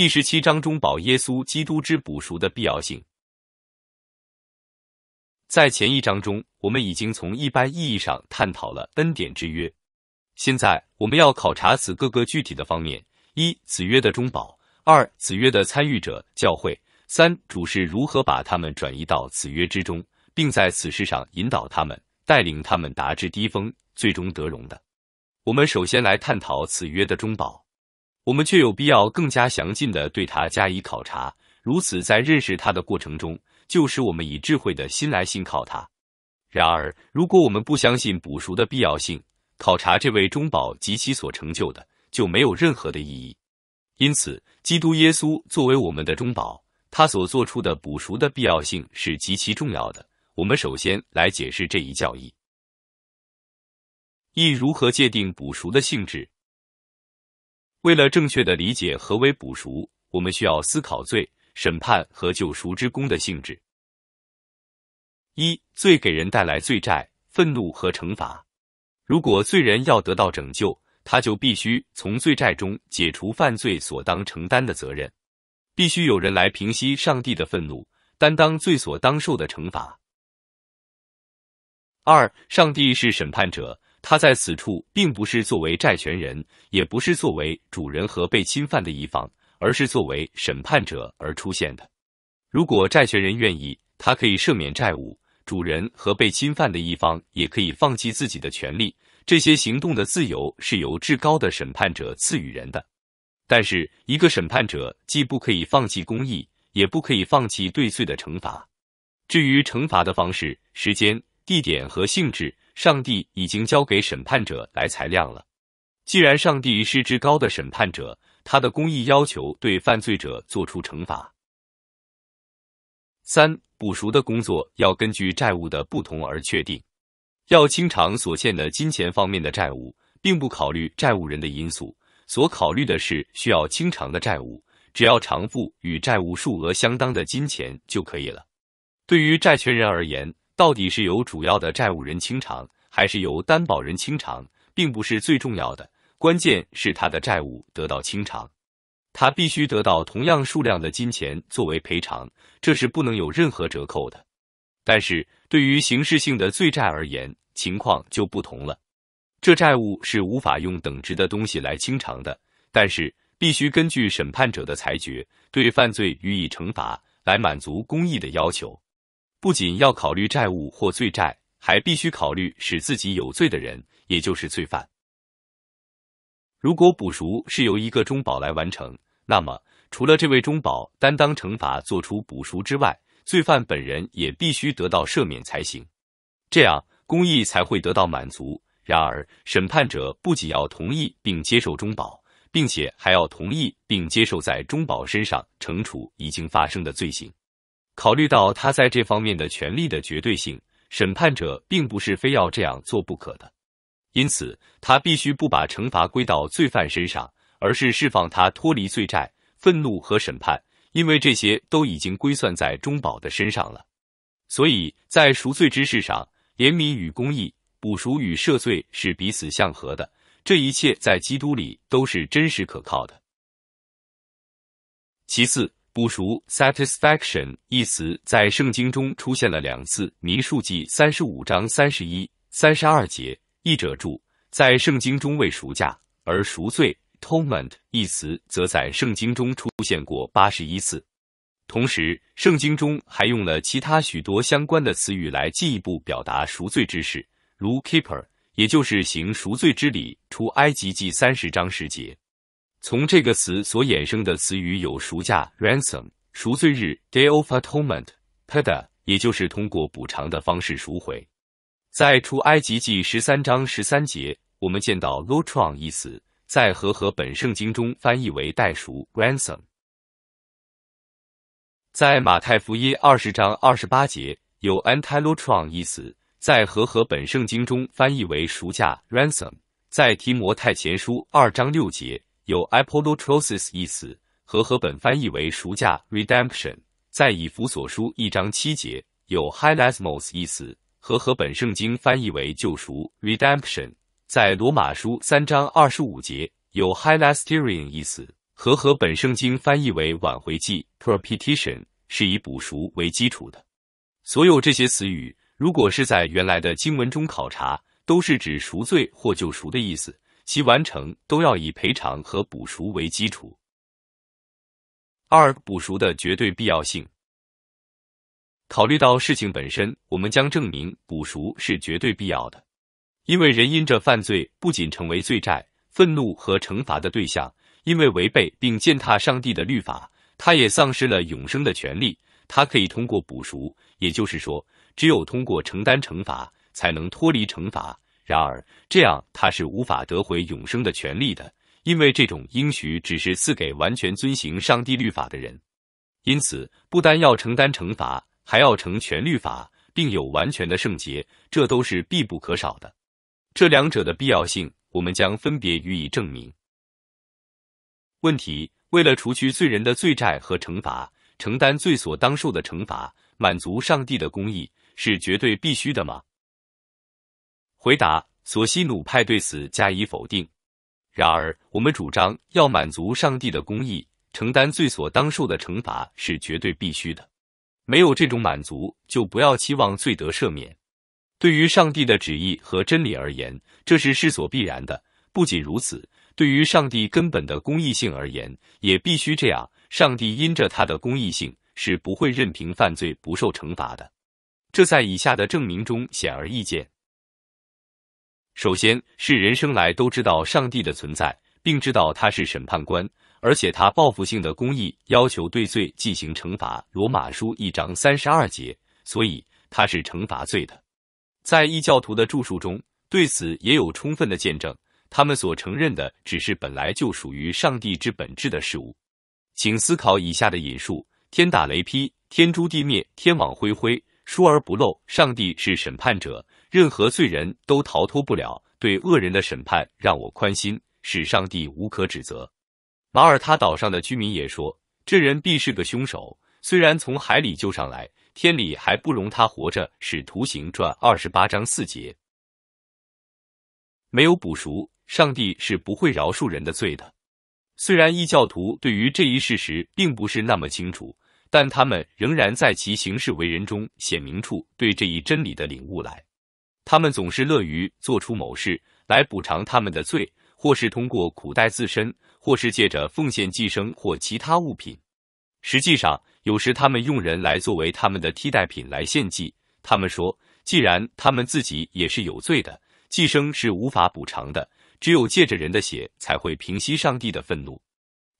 第十七章中保耶稣基督之补赎的必要性，在前一章中，我们已经从一般意义上探讨了恩典之约。现在，我们要考察此各个具体的方面：一、子约的中保；二、子约的参与者教会；三、主是如何把他们转移到子约之中，并在此事上引导他们、带领他们达至低峰、最终得荣的。我们首先来探讨子约的中保。我们却有必要更加详尽的对他加以考察，如此在认识他的过程中，就使我们以智慧的心来信靠他。然而，如果我们不相信补赎的必要性，考察这位中保及其所成就的，就没有任何的意义。因此，基督耶稣作为我们的中保，他所做出的补赎的必要性是极其重要的。我们首先来解释这一教义，一如何界定补赎的性质。为了正确的理解何为补赎，我们需要思考罪、审判和救赎之功的性质。一、罪给人带来罪债、愤怒和惩罚。如果罪人要得到拯救，他就必须从罪债中解除犯罪所当承担的责任，必须有人来平息上帝的愤怒，担当罪所当受的惩罚。二、上帝是审判者。他在此处并不是作为债权人，也不是作为主人和被侵犯的一方，而是作为审判者而出现的。如果债权人愿意，他可以赦免债务；主人和被侵犯的一方也可以放弃自己的权利。这些行动的自由是由至高的审判者赐予人的。但是，一个审判者既不可以放弃公义，也不可以放弃对罪的惩罚。至于惩罚的方式、时间、地点和性质。上帝已经交给审判者来裁量了。既然上帝是至高的审判者，他的公义要求对犯罪者做出惩罚。三补赎的工作要根据债务的不同而确定，要清偿所欠的金钱方面的债务，并不考虑债务人的因素，所考虑的是需要清偿的债务，只要偿付与债务数额相当的金钱就可以了。对于债权人而言。到底是由主要的债务人清偿，还是由担保人清偿，并不是最重要的。关键是他的债务得到清偿，他必须得到同样数量的金钱作为赔偿，这是不能有任何折扣的。但是，对于刑事性的罪债而言，情况就不同了。这债务是无法用等值的东西来清偿的，但是必须根据审判者的裁决，对犯罪予以惩罚，来满足公益的要求。不仅要考虑债务或罪债，还必须考虑使自己有罪的人，也就是罪犯。如果补赎是由一个中保来完成，那么除了这位中保担当惩罚、做出补赎之外，罪犯本人也必须得到赦免才行，这样公益才会得到满足。然而，审判者不仅要同意并接受中保，并且还要同意并接受在中保身上惩处已经发生的罪行。考虑到他在这方面的权力的绝对性，审判者并不是非要这样做不可的，因此他必须不把惩罚归到罪犯身上，而是释放他脱离罪债、愤怒和审判，因为这些都已经归算在中保的身上了。所以在赎罪之事上，怜悯与公义、补赎与赦罪是彼此相合的，这一切在基督里都是真实可靠的。其次。补赎 （satisfaction） 一词在圣经中出现了两次，民数记三十五章三十一、三十二节。译者注：在圣经中为赎价，而赎罪 t o r m e n t 一词则在圣经中出现过八十一次。同时，圣经中还用了其他许多相关的词语来进一步表达赎罪之事，如 keeper，也就是行赎罪之礼，出埃及记三十章十节。从这个词所衍生的词语有赎价 ransom、赎罪日 day of atonement、p a d d 也就是通过补偿的方式赎回。在出埃及记十三章十三节，我们见到 lotron 一词，在和合本圣经中翻译为代赎 ransom。在马太福音二十章二十八节，有 antilotron 一词，在和合本圣经中翻译为赎价 ransom。在提摩太前书二章六节。有 a p o l o t r o s i s 一词和和本翻译为赎价 Redemption，在以弗所书一章七节有 Hylasmos 一词和和本圣经翻译为救赎 Redemption，在罗马书三章二十五节有 Hylasterion 一词和和本圣经翻译为挽回记 Propitiation 是以补赎为基础的。所有这些词语如果是在原来的经文中考察，都是指赎罪或救赎的意思。其完成都要以赔偿和补赎为基础。二、补赎的绝对必要性。考虑到事情本身，我们将证明补赎是绝对必要的，因为人因着犯罪不仅成为罪债、愤怒和惩罚的对象，因为违背并践踏上帝的律法，他也丧失了永生的权利。他可以通过补赎，也就是说，只有通过承担惩罚，才能脱离惩罚。然而，这样他是无法得回永生的权利的，因为这种应许只是赐给完全遵行上帝律法的人。因此，不单要承担惩罚，还要成全律法，并有完全的圣洁，这都是必不可少的。这两者的必要性，我们将分别予以证明。问题：为了除去罪人的罪债和惩罚，承担罪所当受的惩罚，满足上帝的公义，是绝对必须的吗？回答：索西努派对此加以否定。然而，我们主张要满足上帝的公义，承担罪所当受的惩罚是绝对必须的。没有这种满足，就不要期望罪得赦免。对于上帝的旨意和真理而言，这是势所必然的。不仅如此，对于上帝根本的公义性而言，也必须这样。上帝因着他的公义性，是不会任凭犯罪不受惩罚的。这在以下的证明中显而易见。首先是人生来都知道上帝的存在，并知道他是审判官，而且他报复性的公义要求对罪进行惩罚，《罗马书》一章三十二节，所以他是惩罚罪的。在异教徒的著述中，对此也有充分的见证，他们所承认的只是本来就属于上帝之本质的事物。请思考以下的引述：天打雷劈，天诛地灭，天网恢恢，疏而不漏。上帝是审判者。任何罪人都逃脱不了对恶人的审判，让我宽心，使上帝无可指责。马耳他岛上的居民也说，这人必是个凶手。虽然从海里救上来，天理还不容他活着。使徒行传二十八章四节，没有捕赎，上帝是不会饶恕人的罪的。虽然异教徒对于这一事实并不是那么清楚，但他们仍然在其行事为人中显明处对这一真理的领悟来。他们总是乐于做出某事来补偿他们的罪，或是通过苦待自身，或是借着奉献寄生或其他物品。实际上，有时他们用人来作为他们的替代品来献祭。他们说，既然他们自己也是有罪的，寄生是无法补偿的，只有借着人的血才会平息上帝的愤怒。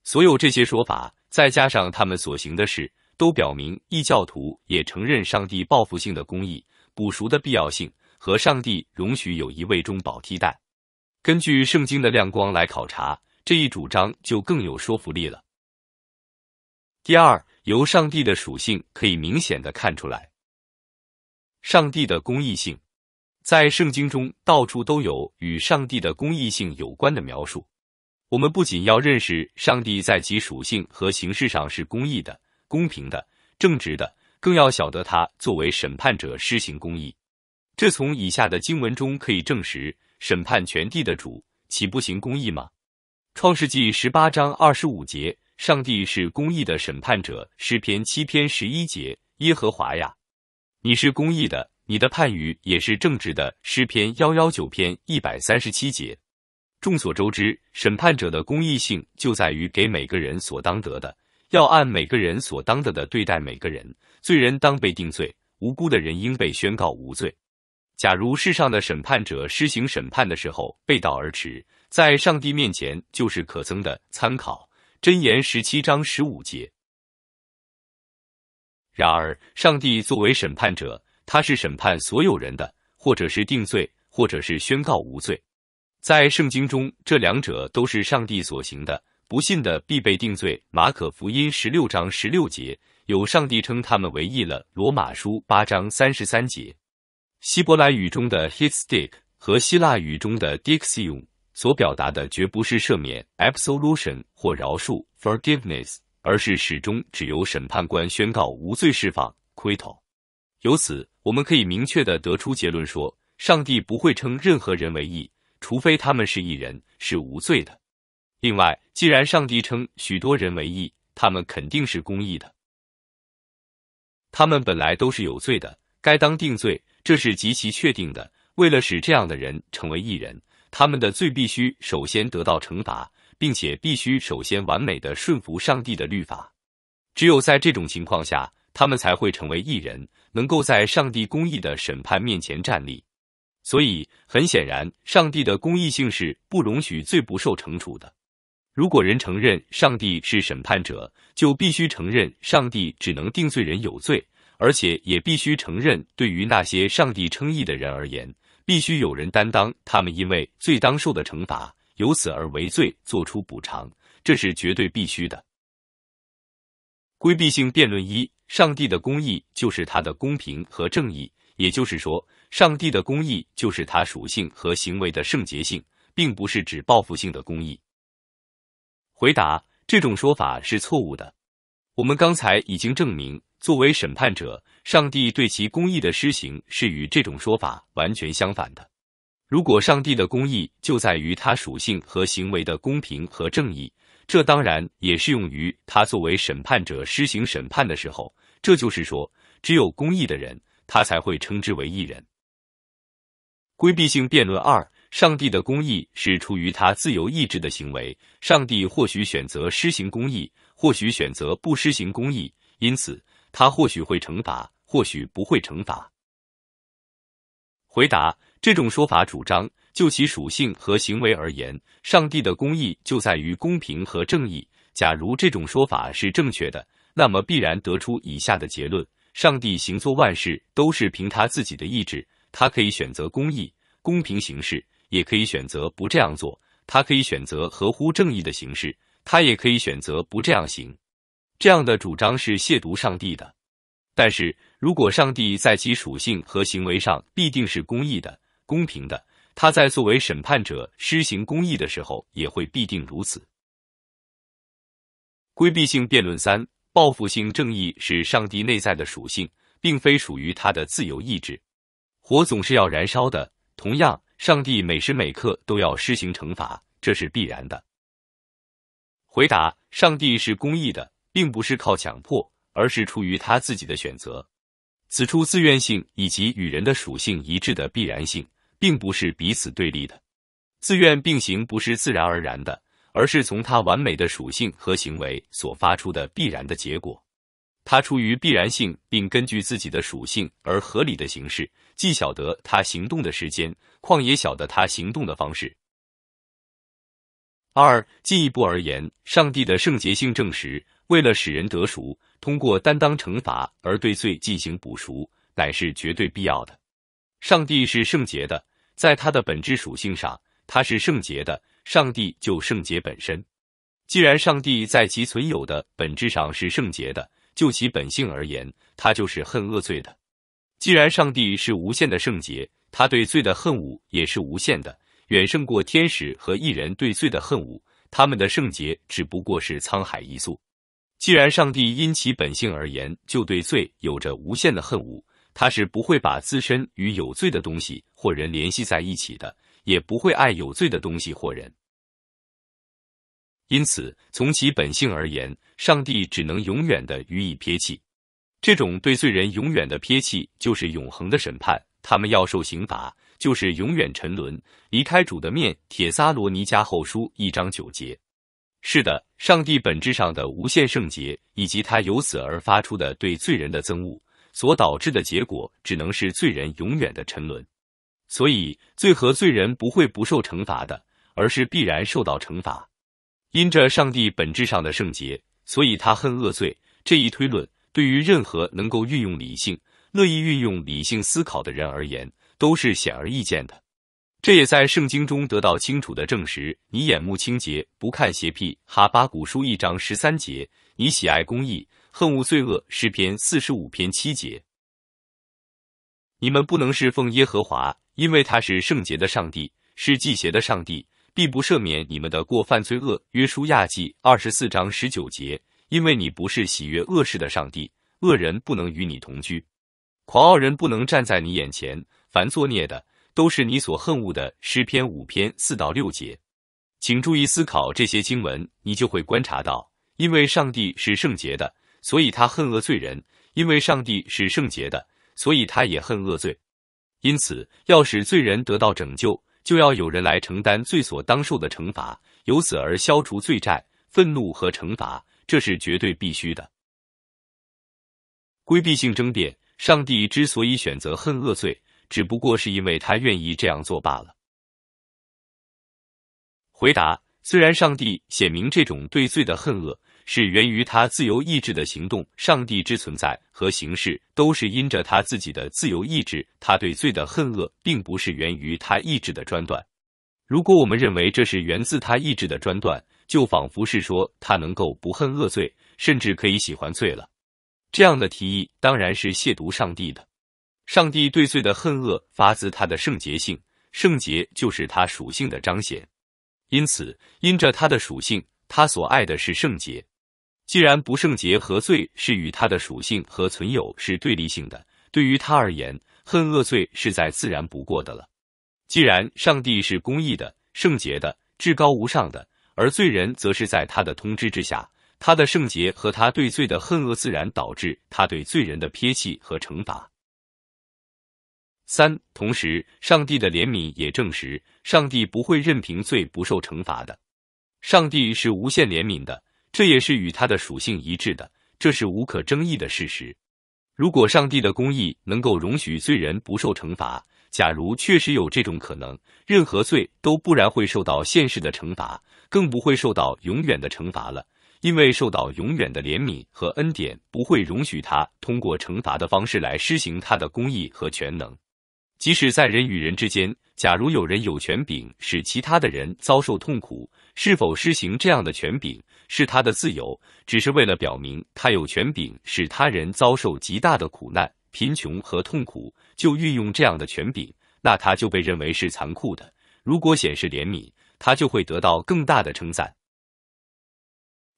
所有这些说法，再加上他们所行的事，都表明异教徒也承认上帝报复性的公义、补赎的必要性。和上帝容许有一位中保替代，根据圣经的亮光来考察这一主张就更有说服力了。第二，由上帝的属性可以明显的看出来，上帝的公义性，在圣经中到处都有与上帝的公义性有关的描述。我们不仅要认识上帝在其属性和形式上是公义的、公平的、正直的，更要晓得他作为审判者施行公义。这从以下的经文中可以证实：审判全地的主岂不行公义吗？创世纪十八章二十五节，上帝是公义的审判者。诗篇七篇十一节，耶和华呀，你是公义的，你的判语也是正直的。诗篇幺幺九篇一百三十七节。众所周知，审判者的公义性就在于给每个人所当得的，要按每个人所当得的对待每个人。罪人当被定罪，无辜的人应被宣告无罪。假如世上的审判者施行审判的时候背道而驰，在上帝面前就是可憎的参考箴言十七章十五节。然而，上帝作为审判者，他是审判所有人的，或者是定罪，或者是宣告无罪。在圣经中，这两者都是上帝所行的。不信的必被定罪。马可福音十六章十六节有上帝称他们为义了。罗马书八章三十三节。希伯来语中的 h i t s t i c k 和希腊语中的 d i k s i e m 所表达的绝不是赦免 absolution 或饶恕 forgiveness，而是始终只由审判官宣告无罪释放 q u i t o 由此，我们可以明确地得出结论说，上帝不会称任何人为义，除非他们是义人，是无罪的。另外，既然上帝称许多人为义，他们肯定是公义的，他们本来都是有罪的，该当定罪。这是极其确定的。为了使这样的人成为艺人，他们的罪必须首先得到惩罚，并且必须首先完美的顺服上帝的律法。只有在这种情况下，他们才会成为艺人，能够在上帝公义的审判面前站立。所以，很显然，上帝的公义性是不容许罪不受惩处的。如果人承认上帝是审判者，就必须承认上帝只能定罪人有罪。而且也必须承认，对于那些上帝称义的人而言，必须有人担当他们因为罪当受的惩罚，由此而为罪做出补偿，这是绝对必须的。规避性辩论一：上帝的公义就是他的公平和正义，也就是说，上帝的公义就是他属性和行为的圣洁性，并不是指报复性的公义。回答：这种说法是错误的。我们刚才已经证明，作为审判者，上帝对其公义的施行是与这种说法完全相反的。如果上帝的公义就在于他属性和行为的公平和正义，这当然也适用于他作为审判者施行审判的时候。这就是说，只有公义的人，他才会称之为义人。规避性辩论二：上帝的公义是出于他自由意志的行为。上帝或许选择施行公义。或许选择不施行公义，因此他或许会惩罚，或许不会惩罚。回答：这种说法主张，就其属性和行为而言，上帝的公义就在于公平和正义。假如这种说法是正确的，那么必然得出以下的结论：上帝行作万事都是凭他自己的意志，他可以选择公义、公平行事，也可以选择不这样做；他可以选择合乎正义的形式。他也可以选择不这样行，这样的主张是亵渎上帝的。但是如果上帝在其属性和行为上必定是公义的、公平的，他在作为审判者施行公义的时候，也会必定如此。规避性辩论三：报复性正义是上帝内在的属性，并非属于他的自由意志。火总是要燃烧的，同样，上帝每时每刻都要施行惩罚，这是必然的。回答：上帝是公义的，并不是靠强迫，而是出于他自己的选择。此处自愿性以及与人的属性一致的必然性，并不是彼此对立的。自愿并行不是自然而然的，而是从他完美的属性和行为所发出的必然的结果。他出于必然性，并根据自己的属性而合理的形式，既晓得他行动的时间，况也晓得他行动的方式。二，进一步而言，上帝的圣洁性证实，为了使人得赎，通过担当惩罚而对罪进行补赎，乃是绝对必要的。上帝是圣洁的，在他的本质属性上，他是圣洁的。上帝就圣洁本身，既然上帝在其存有的本质上是圣洁的，就其本性而言，他就是恨恶罪的。既然上帝是无限的圣洁，他对罪的恨恶也是无限的。远胜过天使和一人对罪的恨恶，他们的圣洁只不过是沧海一粟。既然上帝因其本性而言就对罪有着无限的恨恶，他是不会把自身与有罪的东西或人联系在一起的，也不会爱有罪的东西或人。因此，从其本性而言，上帝只能永远的予以撇弃。这种对罪人永远的撇弃就是永恒的审判，他们要受刑罚。就是永远沉沦，离开主的面。铁撒罗尼迦后书一章九节。是的，上帝本质上的无限圣洁，以及他由此而发出的对罪人的憎恶，所导致的结果，只能是罪人永远的沉沦。所以，罪和罪人不会不受惩罚的，而是必然受到惩罚。因着上帝本质上的圣洁，所以他恨恶罪。这一推论，对于任何能够运用理性、乐意运用理性思考的人而言。都是显而易见的，这也在圣经中得到清楚的证实。你眼目清洁，不看邪僻，哈巴古书一章十三节。你喜爱公义，恨恶罪恶，诗篇四十五篇七节。你们不能侍奉耶和华，因为他是圣洁的上帝，是祭邪的上帝，必不赦免你们的过犯罪恶，约书亚记二十四章十九节。因为你不是喜悦恶事的上帝，恶人不能与你同居，狂傲人不能站在你眼前。凡作孽的，都是你所恨恶的诗篇五篇四到六节，请注意思考这些经文，你就会观察到，因为上帝是圣洁的，所以他恨恶罪人；因为上帝是圣洁的，所以他也恨恶罪。因此，要使罪人得到拯救，就要有人来承担罪所当受的惩罚，由此而消除罪债、愤怒和惩罚，这是绝对必须的。规避性争辩：上帝之所以选择恨恶罪。只不过是因为他愿意这样做罢了。回答：虽然上帝显明这种对罪的恨恶是源于他自由意志的行动，上帝之存在和行事都是因着他自己的自由意志，他对罪的恨恶并不是源于他意志的专断。如果我们认为这是源自他意志的专断，就仿佛是说他能够不恨恶罪，甚至可以喜欢罪了。这样的提议当然是亵渎上帝的。上帝对罪的恨恶发自他的圣洁性，圣洁就是他属性的彰显。因此，因着他的属性，他所爱的是圣洁。既然不圣洁和罪是与他的属性和存有是对立性的，对于他而言，恨恶罪是在自然不过的了。既然上帝是公义的、圣洁的、至高无上的，而罪人则是在他的通知之下，他的圣洁和他对罪的恨恶自然导致他对罪人的撇弃和惩罚。三同时，上帝的怜悯也证实，上帝不会任凭罪不受惩罚的。上帝是无限怜悯的，这也是与他的属性一致的，这是无可争议的事实。如果上帝的公义能够容许罪人不受惩罚，假如确实有这种可能，任何罪都不然会受到现世的惩罚，更不会受到永远的惩罚了，因为受到永远的怜悯和恩典，不会容许他通过惩罚的方式来施行他的公义和全能。即使在人与人之间，假如有人有权柄使其他的人遭受痛苦，是否施行这样的权柄是他的自由，只是为了表明他有权柄使他人遭受极大的苦难、贫穷和痛苦，就运用这样的权柄，那他就被认为是残酷的。如果显示怜悯，他就会得到更大的称赞。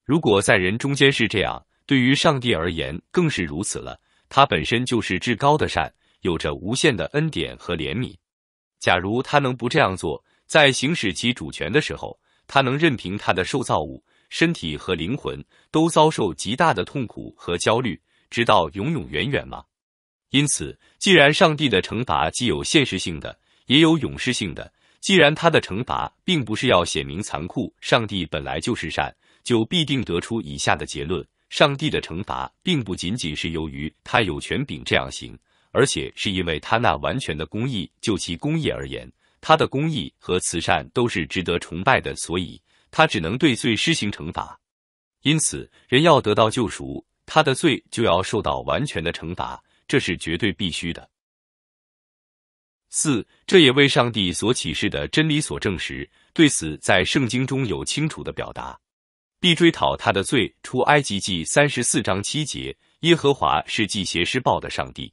如果在人中间是这样，对于上帝而言更是如此了，他本身就是至高的善。有着无限的恩典和怜悯。假如他能不这样做，在行使其主权的时候，他能任凭他的受造物身体和灵魂都遭受极大的痛苦和焦虑，直到永永远远吗？因此，既然上帝的惩罚既有现实性的，也有永世性的；既然他的惩罚并不是要显明残酷，上帝本来就是善，就必定得出以下的结论：上帝的惩罚并不仅仅是由于他有权柄这样行。而且是因为他那完全的公义，就其公义而言，他的公义和慈善都是值得崇拜的，所以，他只能对罪施行惩罚。因此，人要得到救赎，他的罪就要受到完全的惩罚，这是绝对必须的。四，这也为上帝所启示的真理所证实，对此在圣经中有清楚的表达。必追讨他的罪，《出埃及记》三十四章七节，耶和华是祭邪施暴的上帝。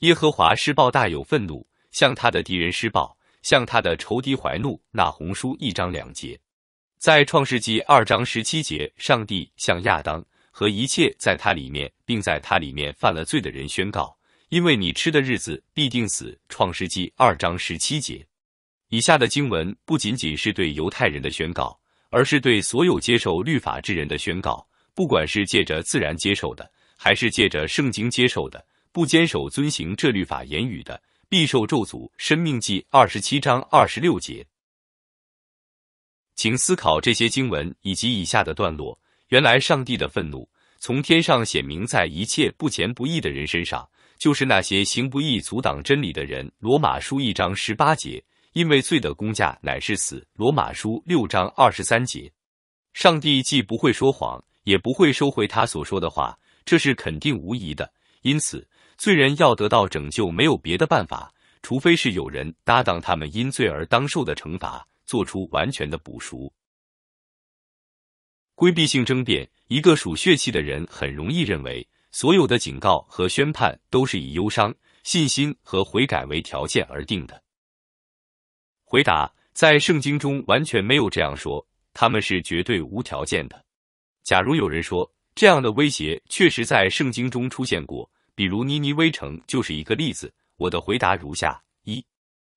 耶和华施暴，大有愤怒，向他的敌人施暴，向他的仇敌怀怒。那红书一章两节，在创世纪二章十七节，上帝向亚当和一切在他里面，并在他里面犯了罪的人宣告：因为你吃的日子必定死。创世纪二章十七节以下的经文不仅仅是对犹太人的宣告，而是对所有接受律法之人的宣告，不管是借着自然接受的，还是借着圣经接受的。不坚守遵行这律法言语的，必受咒诅。生命记二十七章二十六节。请思考这些经文以及以下的段落：原来上帝的愤怒从天上显明在一切不虔不义的人身上，就是那些行不义阻挡真理的人。罗马书一章十八节。因为罪的工价乃是死。罗马书六章二十三节。上帝既不会说谎，也不会收回他所说的话，这是肯定无疑的。因此。罪人要得到拯救，没有别的办法，除非是有人搭档他们因罪而当受的惩罚，做出完全的补赎。规避性争辩，一个属血气的人很容易认为，所有的警告和宣判都是以忧伤、信心和悔改为条件而定的。回答，在圣经中完全没有这样说，他们是绝对无条件的。假如有人说这样的威胁确实在圣经中出现过。比如尼尼微城就是一个例子。我的回答如下：一，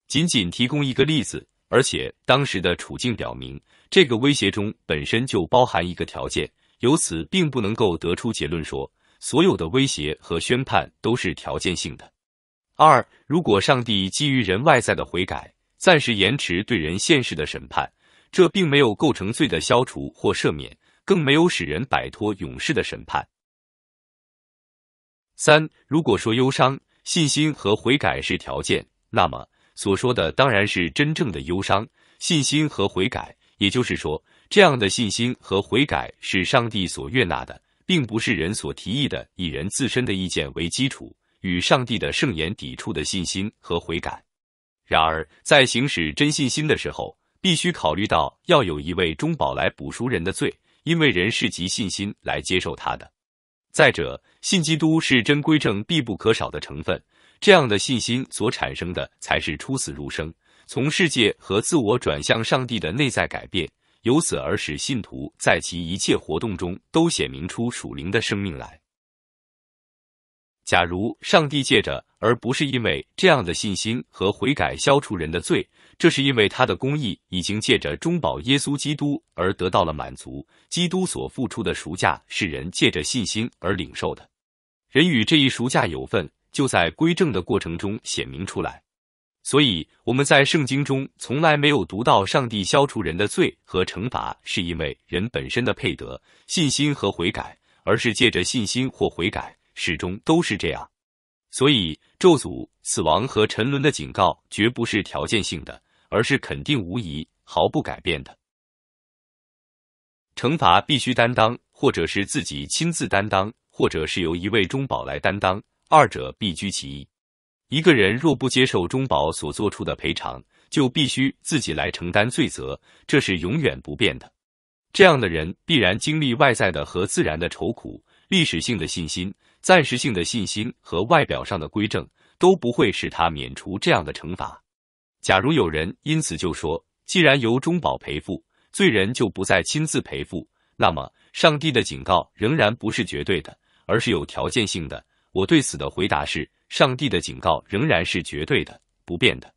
仅仅提供一个例子，而且当时的处境表明，这个威胁中本身就包含一个条件，由此并不能够得出结论说所有的威胁和宣判都是条件性的。二，如果上帝基于人外在的悔改，暂时延迟对人现世的审判，这并没有构成罪的消除或赦免，更没有使人摆脱永世的审判。三，如果说忧伤、信心和悔改是条件，那么所说的当然是真正的忧伤、信心和悔改。也就是说，这样的信心和悔改是上帝所悦纳的，并不是人所提议的，以人自身的意见为基础与上帝的圣言抵触的信心和悔改。然而，在行使真信心的时候，必须考虑到要有一位中保来补赎人的罪，因为人是藉信心来接受他的。再者，信基督是真归正必不可少的成分。这样的信心所产生的，才是出死入生，从世界和自我转向上帝的内在改变，由此而使信徒在其一切活动中都显明出属灵的生命来。假如上帝借着而不是因为这样的信心和悔改消除人的罪。这是因为他的公义已经借着中保耶稣基督而得到了满足。基督所付出的赎价是人借着信心而领受的。人与这一赎价有份，就在归正的过程中显明出来。所以我们在圣经中从来没有读到上帝消除人的罪和惩罚是因为人本身的配得、信心和悔改，而是借着信心或悔改，始终都是这样。所以咒诅、死亡和沉沦的警告绝不是条件性的。而是肯定无疑、毫不改变的，惩罚必须担当，或者是自己亲自担当，或者是由一位中保来担当，二者必居其一。一个人若不接受中保所做出的赔偿，就必须自己来承担罪责，这是永远不变的。这样的人必然经历外在的和自然的愁苦、历史性的信心、暂时性的信心和外表上的归正，都不会使他免除这样的惩罚。假如有人因此就说，既然由中保赔付，罪人就不再亲自赔付，那么上帝的警告仍然不是绝对的，而是有条件性的。我对此的回答是，上帝的警告仍然是绝对的、不变的。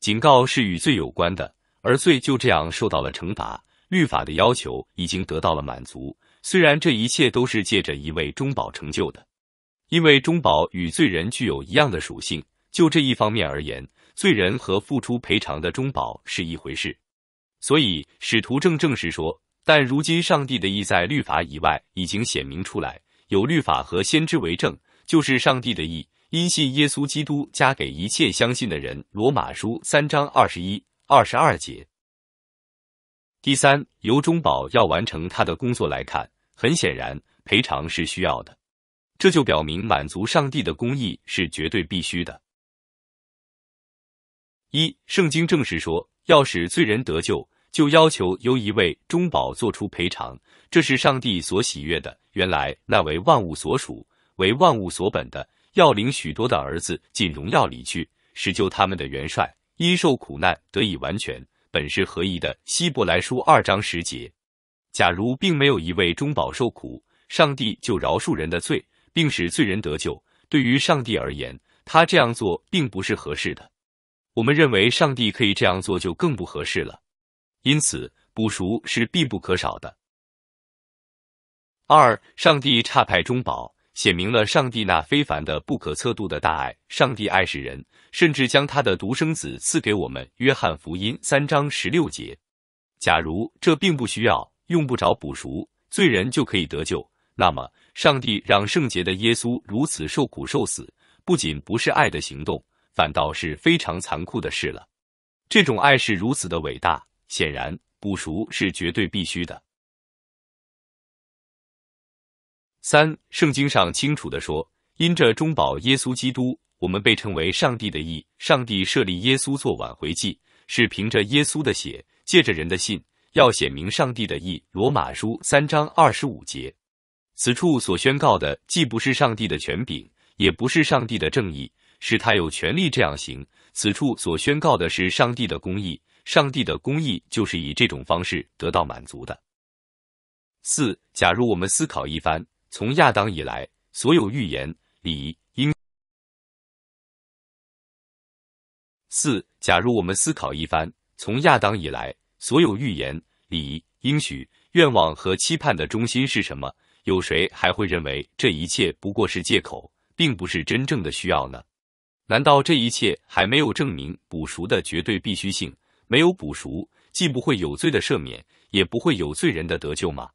警告是与罪有关的，而罪就这样受到了惩罚，律法的要求已经得到了满足。虽然这一切都是借着一位中保成就的，因为中保与罪人具有一样的属性。就这一方面而言，罪人和付出赔偿的中保是一回事，所以使徒证证实说，但如今上帝的意在律法以外已经显明出来，有律法和先知为证，就是上帝的意，因信耶稣基督加给一切相信的人。罗马书三章二十一、二十二节。第三，由中保要完成他的工作来看，很显然赔偿是需要的，这就表明满足上帝的公义是绝对必须的。一圣经正是说，要使罪人得救，就要求由一位中保做出赔偿，这是上帝所喜悦的。原来那为万物所属、为万物所本的，要领许多的儿子进荣耀里去，使救他们的元帅因受苦难得以完全。本是合一的？希伯来书二章十节。假如并没有一位中保受苦，上帝就饶恕人的罪，并使罪人得救。对于上帝而言，他这样做并不是合适的。我们认为上帝可以这样做就更不合适了，因此补赎是必不可少的。二、上帝差派中保，写明了上帝那非凡的、不可测度的大爱。上帝爱世人，甚至将他的独生子赐给我们，《约翰福音》三章十六节。假如这并不需要，用不着补赎，罪人就可以得救，那么上帝让圣洁的耶稣如此受苦受死，不仅不是爱的行动。反倒是非常残酷的事了。这种爱是如此的伟大，显然不熟是绝对必须的。三，圣经上清楚的说，因着中保耶稣基督，我们被称为上帝的义。上帝设立耶稣做挽回祭，是凭着耶稣的血，借着人的信，要显明上帝的义。罗马书三章二十五节，此处所宣告的，既不是上帝的权柄，也不是上帝的正义。是他有权利这样行。此处所宣告的是上帝的公义，上帝的公义就是以这种方式得到满足的。四，假如我们思考一番，从亚当以来，所有预言理应。四，假如我们思考一番，从亚当以来，所有预言理应许、愿望和期盼的中心是什么？有谁还会认为这一切不过是借口，并不是真正的需要呢？难道这一切还没有证明补赎的绝对必须性？没有补赎，既不会有罪的赦免，也不会有罪人的得救吗？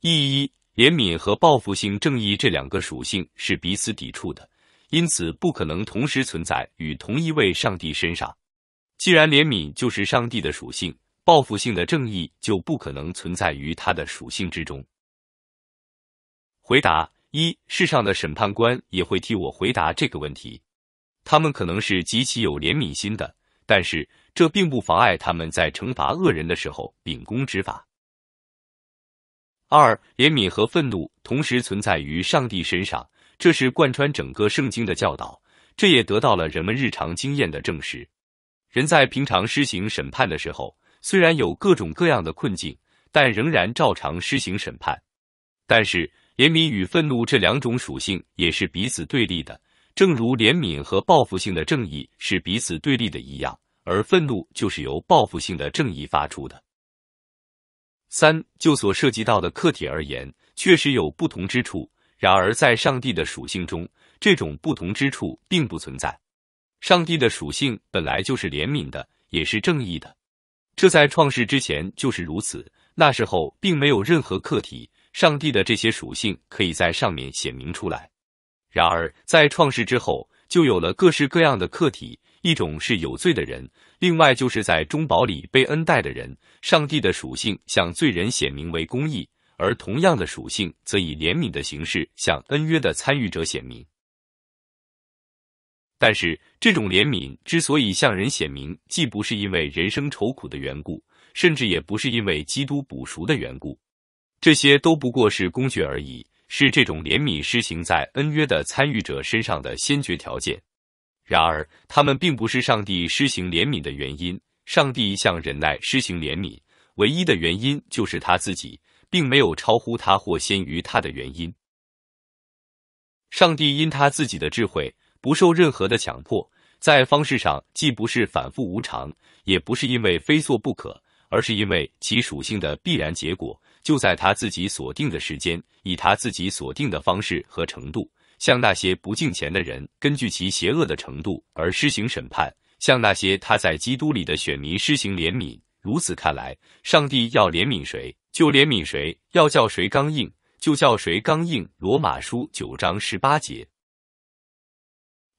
意一、怜悯和报复性正义这两个属性是彼此抵触的，因此不可能同时存在与同一位上帝身上。既然怜悯就是上帝的属性，报复性的正义就不可能存在于他的属性之中。回答。一世上的审判官也会替我回答这个问题，他们可能是极其有怜悯心的，但是这并不妨碍他们在惩罚恶人的时候秉公执法。二怜悯和愤怒同时存在于上帝身上，这是贯穿整个圣经的教导，这也得到了人们日常经验的证实。人在平常施行审判的时候，虽然有各种各样的困境，但仍然照常施行审判，但是。怜悯与愤怒这两种属性也是彼此对立的，正如怜悯和报复性的正义是彼此对立的一样，而愤怒就是由报复性的正义发出的。三就所涉及到的客体而言，确实有不同之处；然而，在上帝的属性中，这种不同之处并不存在。上帝的属性本来就是怜悯的，也是正义的，这在创世之前就是如此。那时候并没有任何客体。上帝的这些属性可以在上面显明出来。然而，在创世之后，就有了各式各样的客体，一种是有罪的人，另外就是在中保里被恩戴的人。上帝的属性向罪人显明为公义，而同样的属性则以怜悯的形式向恩约的参与者显明。但是，这种怜悯之所以向人显明，既不是因为人生愁苦的缘故，甚至也不是因为基督补赎的缘故。这些都不过是工具而已，是这种怜悯施行在恩约的参与者身上的先决条件。然而，他们并不是上帝施行怜悯的原因。上帝向忍耐施行怜悯，唯一的原因就是他自己，并没有超乎他或先于他的原因。上帝因他自己的智慧，不受任何的强迫，在方式上既不是反复无常，也不是因为非做不可，而是因为其属性的必然结果。就在他自己锁定的时间，以他自己锁定的方式和程度，向那些不敬虔的人，根据其邪恶的程度而施行审判；向那些他在基督里的选民施行怜悯。如此看来，上帝要怜悯谁，就怜悯谁；要叫谁刚硬，就叫谁刚硬。罗马书九章十八节。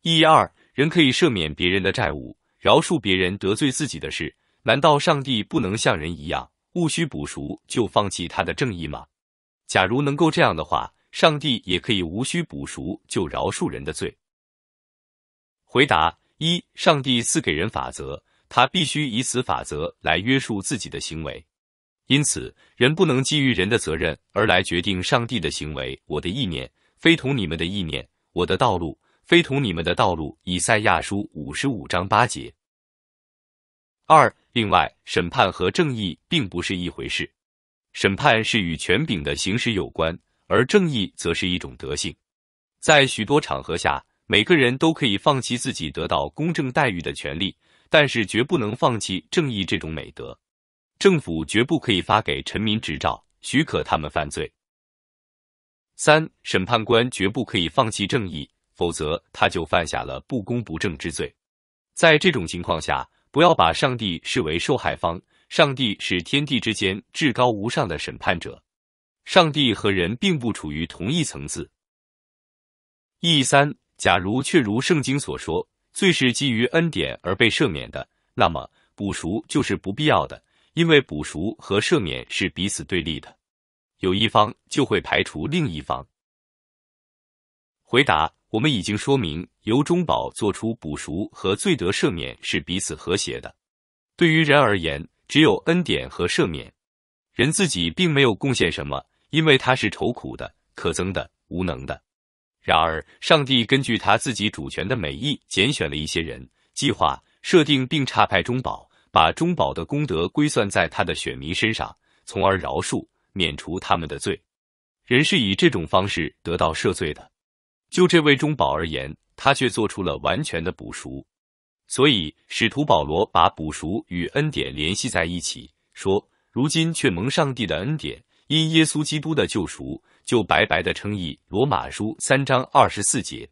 一二人可以赦免别人的债务，饶恕别人得罪自己的事，难道上帝不能像人一样？毋需补赎就放弃他的正义吗？假如能够这样的话，上帝也可以无需补赎就饶恕人的罪。回答一：上帝赐给人法则，他必须以此法则来约束自己的行为。因此，人不能基于人的责任而来决定上帝的行为。我的意念非同你们的意念，我的道路非同你们的道路。以赛亚书五十五章八节。二。另外，审判和正义并不是一回事。审判是与权柄的行使有关，而正义则是一种德性。在许多场合下，每个人都可以放弃自己得到公正待遇的权利，但是绝不能放弃正义这种美德。政府绝不可以发给臣民执照，许可他们犯罪。三审判官绝不可以放弃正义，否则他就犯下了不公不正之罪。在这种情况下，不要把上帝视为受害方，上帝是天地之间至高无上的审判者，上帝和人并不处于同一层次。意义三，假如确如圣经所说，罪是基于恩典而被赦免的，那么补赎就是不必要的，因为补赎和赦免是彼此对立的，有一方就会排除另一方。回答。我们已经说明，由中保做出补赎和罪得赦免是彼此和谐的。对于人而言，只有恩典和赦免，人自己并没有贡献什么，因为他是愁苦的、可憎的、无能的。然而，上帝根据他自己主权的美意，拣选了一些人，计划、设定并差派中保，把中保的功德归算在他的选民身上，从而饶恕、免除他们的罪。人是以这种方式得到赦罪的。就这位中保而言，他却做出了完全的补赎，所以使徒保罗把补赎与恩典联系在一起，说：“如今却蒙上帝的恩典，因耶稣基督的救赎，就白白的称义。”罗马书三章二十四节。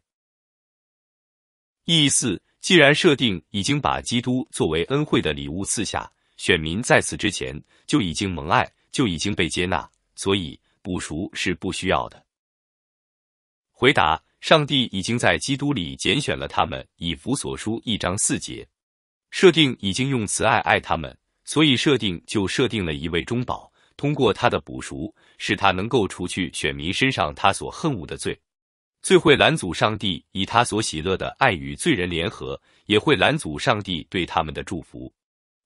意义四：既然设定已经把基督作为恩惠的礼物赐下，选民在此之前就已经蒙爱，就已经被接纳，所以补赎是不需要的。回答。上帝已经在基督里拣选了他们，以弗所书一章四节，设定已经用慈爱爱他们，所以设定就设定了一位中保，通过他的补赎，使他能够除去选民身上他所恨恶的罪。最会拦阻上帝以他所喜乐的爱与罪人联合，也会拦阻上帝对他们的祝福。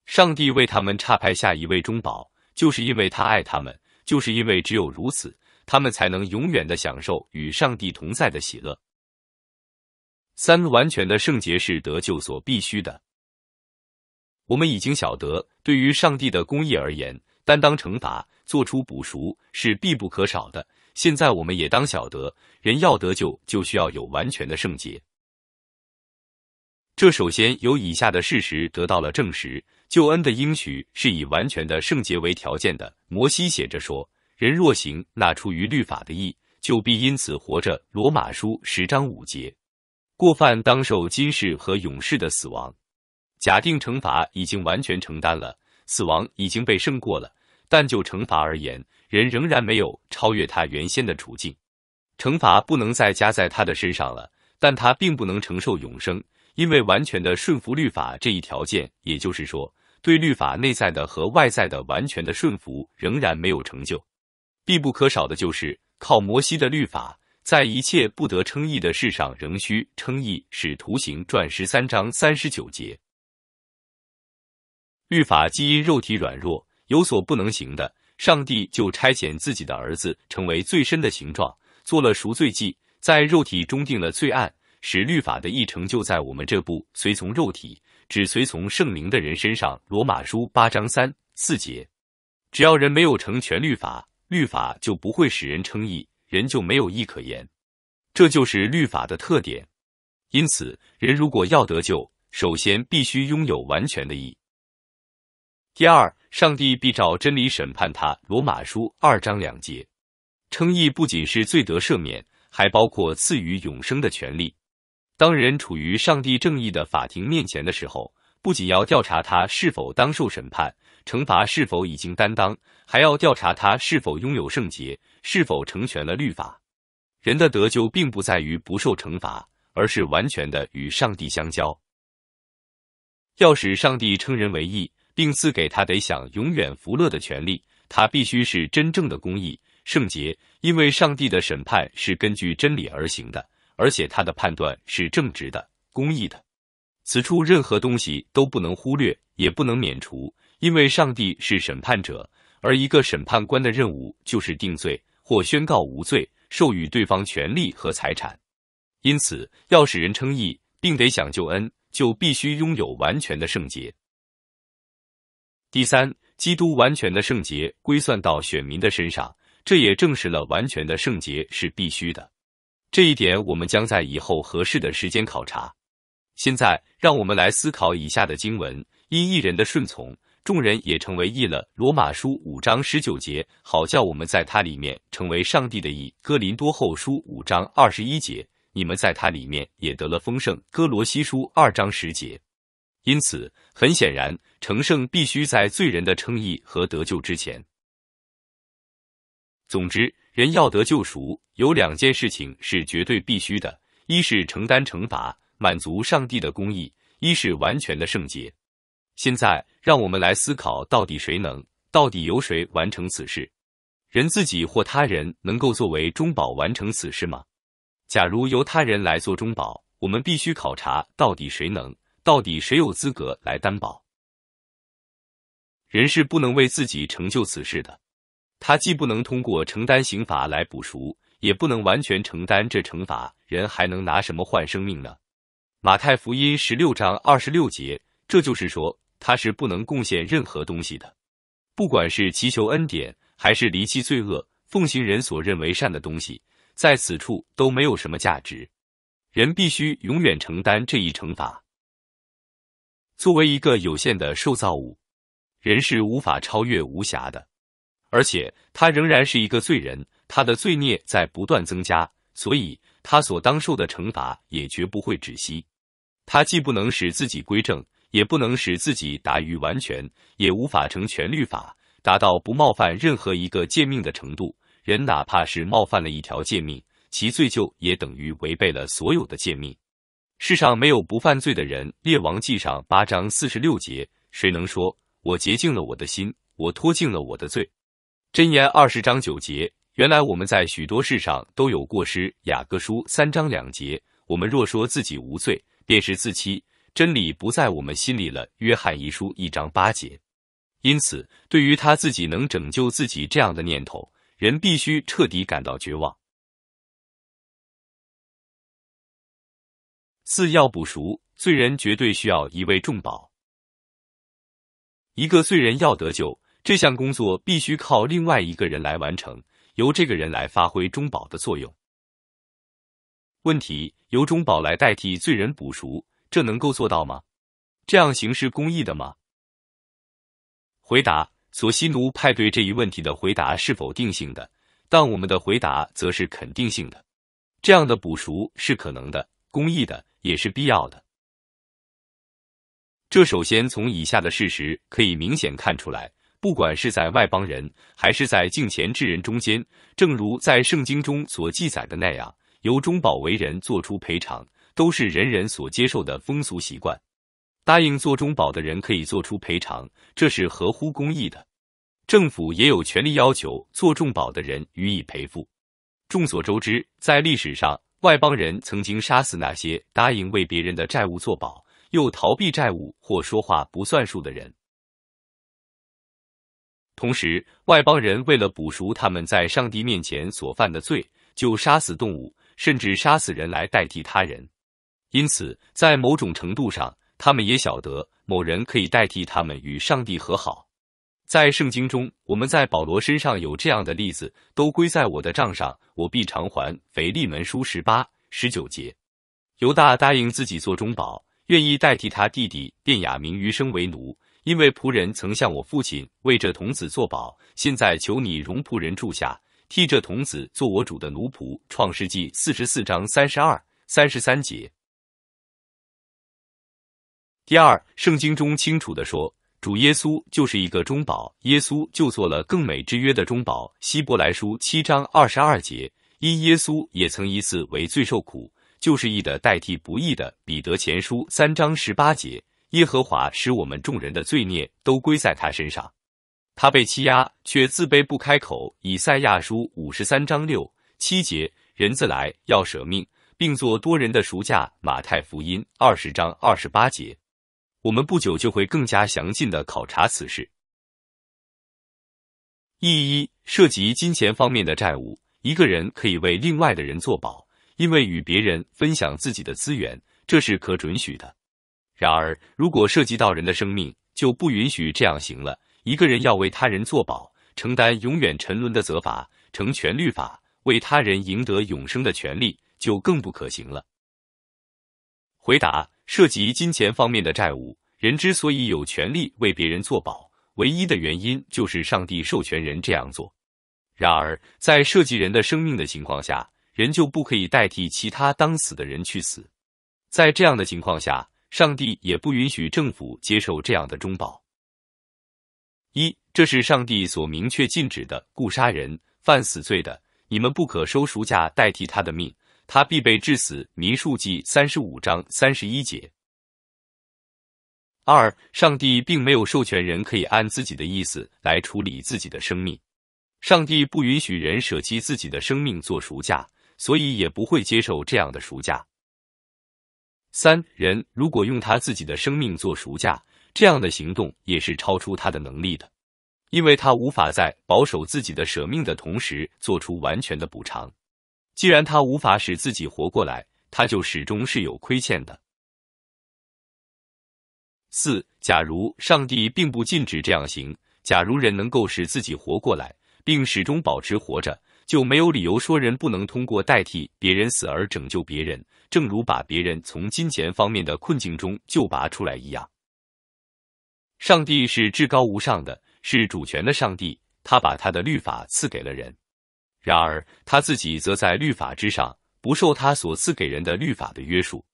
上帝为他们差派下一位中保，就是因为他爱他们，就是因为只有如此。他们才能永远的享受与上帝同在的喜乐。三，完全的圣洁是得救所必须的。我们已经晓得，对于上帝的公义而言，担当惩罚、做出补赎是必不可少的。现在我们也当晓得，人要得救，就需要有完全的圣洁。这首先由以下的事实得到了证实：救恩的应许是以完全的圣洁为条件的。摩西写着说。人若行那出于律法的义，就必因此活着。罗马书十章五节，过犯当受今世和永世的死亡。假定惩罚已经完全承担了，死亡已经被胜过了，但就惩罚而言，人仍然没有超越他原先的处境。惩罚不能再加在他的身上了，但他并不能承受永生，因为完全的顺服律法这一条件，也就是说，对律法内在的和外在的完全的顺服，仍然没有成就。必不可少的就是靠摩西的律法，在一切不得称义的事上仍需称义，使徒行传十三章三十九节。律法基因肉体软弱有所不能行的，上帝就差遣自己的儿子成为最深的形状，做了赎罪祭，在肉体中定了罪案，使律法的义成就在我们这部随从肉体只随从圣灵的人身上。罗马书八章三四节。只要人没有成全律法。律法就不会使人称义，人就没有义可言，这就是律法的特点。因此，人如果要得救，首先必须拥有完全的义。第二，上帝必照真理审判他（罗马书二章两节）。称义不仅是罪得赦免，还包括赐予永生的权利。当人处于上帝正义的法庭面前的时候，不仅要调查他是否当受审判，惩罚是否已经担当。还要调查他是否拥有圣洁，是否成全了律法。人的得救并不在于不受惩罚，而是完全的与上帝相交。要使上帝称人为义，并赐给他得享永远福乐的权利，他必须是真正的公义、圣洁。因为上帝的审判是根据真理而行的，而且他的判断是正直的、公义的。此处任何东西都不能忽略，也不能免除，因为上帝是审判者。而一个审判官的任务就是定罪或宣告无罪，授予对方权利和财产。因此，要使人称义，并得享救恩，就必须拥有完全的圣洁。第三，基督完全的圣洁归算到选民的身上，这也证实了完全的圣洁是必须的。这一点我们将在以后合适的时间考察。现在，让我们来思考以下的经文：因一人的顺从。众人也成为义了。罗马书五章十九节，好叫我们在他里面成为上帝的义。哥林多后书五章二十一节，你们在他里面也得了丰盛。哥罗西书二章十节，因此很显然，成圣必须在罪人的称义和得救之前。总之，人要得救赎，有两件事情是绝对必须的：一是承担惩罚，满足上帝的公义；一是完全的圣洁。现在。让我们来思考，到底谁能，到底由谁完成此事？人自己或他人能够作为中保完成此事吗？假如由他人来做中保，我们必须考察到底谁能，到底谁有资格来担保？人是不能为自己成就此事的，他既不能通过承担刑罚来补赎，也不能完全承担这惩罚。人还能拿什么换生命呢？马太福音十六章二十六节，这就是说。他是不能贡献任何东西的，不管是祈求恩典，还是离弃罪恶，奉行人所认为善的东西，在此处都没有什么价值。人必须永远承担这一惩罚。作为一个有限的受造物，人是无法超越无暇的，而且他仍然是一个罪人，他的罪孽在不断增加，所以他所当受的惩罚也绝不会止息。他既不能使自己归正。也不能使自己达于完全，也无法成全律法，达到不冒犯任何一个诫命的程度。人哪怕是冒犯了一条诫命，其罪就也等于违背了所有的诫命。世上没有不犯罪的人。列王记上八章四十六节，谁能说我洁净了我的心，我脱尽了我的罪？箴言二十章九节，原来我们在许多事上都有过失。雅各书三章两节，我们若说自己无罪，便是自欺。真理不在我们心里了，《约翰遗书》一章八节。因此，对于他自己能拯救自己这样的念头，人必须彻底感到绝望。四要补赎，罪人绝对需要一位重保。一个罪人要得救，这项工作必须靠另外一个人来完成，由这个人来发挥中保的作用。问题由中保来代替罪人补赎。这能够做到吗？这样行是公义的吗？回答：索西奴派对这一问题的回答是否定性的，但我们的回答则是肯定性的。这样的补赎是可能的、公义的，也是必要的。这首先从以下的事实可以明显看出来：不管是在外邦人还是在敬虔之人中间，正如在圣经中所记载的那样，由中保为人做出赔偿。都是人人所接受的风俗习惯。答应做中保的人可以做出赔偿，这是合乎公义的。政府也有权利要求做中保的人予以赔付。众所周知，在历史上，外邦人曾经杀死那些答应为别人的债务做保，又逃避债务或说话不算数的人。同时，外邦人为了补赎他们在上帝面前所犯的罪，就杀死动物，甚至杀死人来代替他人。因此，在某种程度上，他们也晓得某人可以代替他们与上帝和好。在圣经中，我们在保罗身上有这样的例子：都归在我的账上，我必偿还。腓利门书十八、十九节。犹大答应自己做中保，愿意代替他弟弟便雅明余生为奴，因为仆人曾向我父亲为这童子做保，现在求你容仆人住下，替这童子做我主的奴仆。创世纪四十四章三十二、三十三节。第二，圣经中清楚地说，主耶稣就是一个中保，耶稣就做了更美之约的中保。希伯来书七章二十二节，因耶稣也曾一次为罪受苦，就是义的代替不义的。彼得前书三章十八节，耶和华使我们众人的罪孽都归在他身上。他被欺压，却自卑不开口。以赛亚书五十三章六七节，人自来要舍命，并做多人的赎价。马太福音二十章二十八节。我们不久就会更加详尽的考察此事。意一涉及金钱方面的债务，一个人可以为另外的人做保，因为与别人分享自己的资源，这是可准许的。然而，如果涉及到人的生命，就不允许这样行了。一个人要为他人做保，承担永远沉沦的责罚，成全律法，为他人赢得永生的权利，就更不可行了。回答涉及金钱方面的债务，人之所以有权利为别人做保，唯一的原因就是上帝授权人这样做。然而，在涉及人的生命的情况下，人就不可以代替其他当死的人去死。在这样的情况下，上帝也不允许政府接受这样的忠保。一，这是上帝所明确禁止的，故杀人犯死罪的，你们不可收赎价代替他的命。他必被致死。民数记三十五章三十一节。二、上帝并没有授权人可以按自己的意思来处理自己的生命，上帝不允许人舍弃自己的生命做赎价，所以也不会接受这样的赎价。三人如果用他自己的生命做赎价，这样的行动也是超出他的能力的，因为他无法在保守自己的舍命的同时做出完全的补偿。既然他无法使自己活过来，他就始终是有亏欠的。四，假如上帝并不禁止这样行，假如人能够使自己活过来，并始终保持活着，就没有理由说人不能通过代替别人死而拯救别人，正如把别人从金钱方面的困境中救拔出来一样。上帝是至高无上的，是主权的上帝，他把他的律法赐给了人。然而他自己则在律法之上，不受他所赐给人的律法的约束。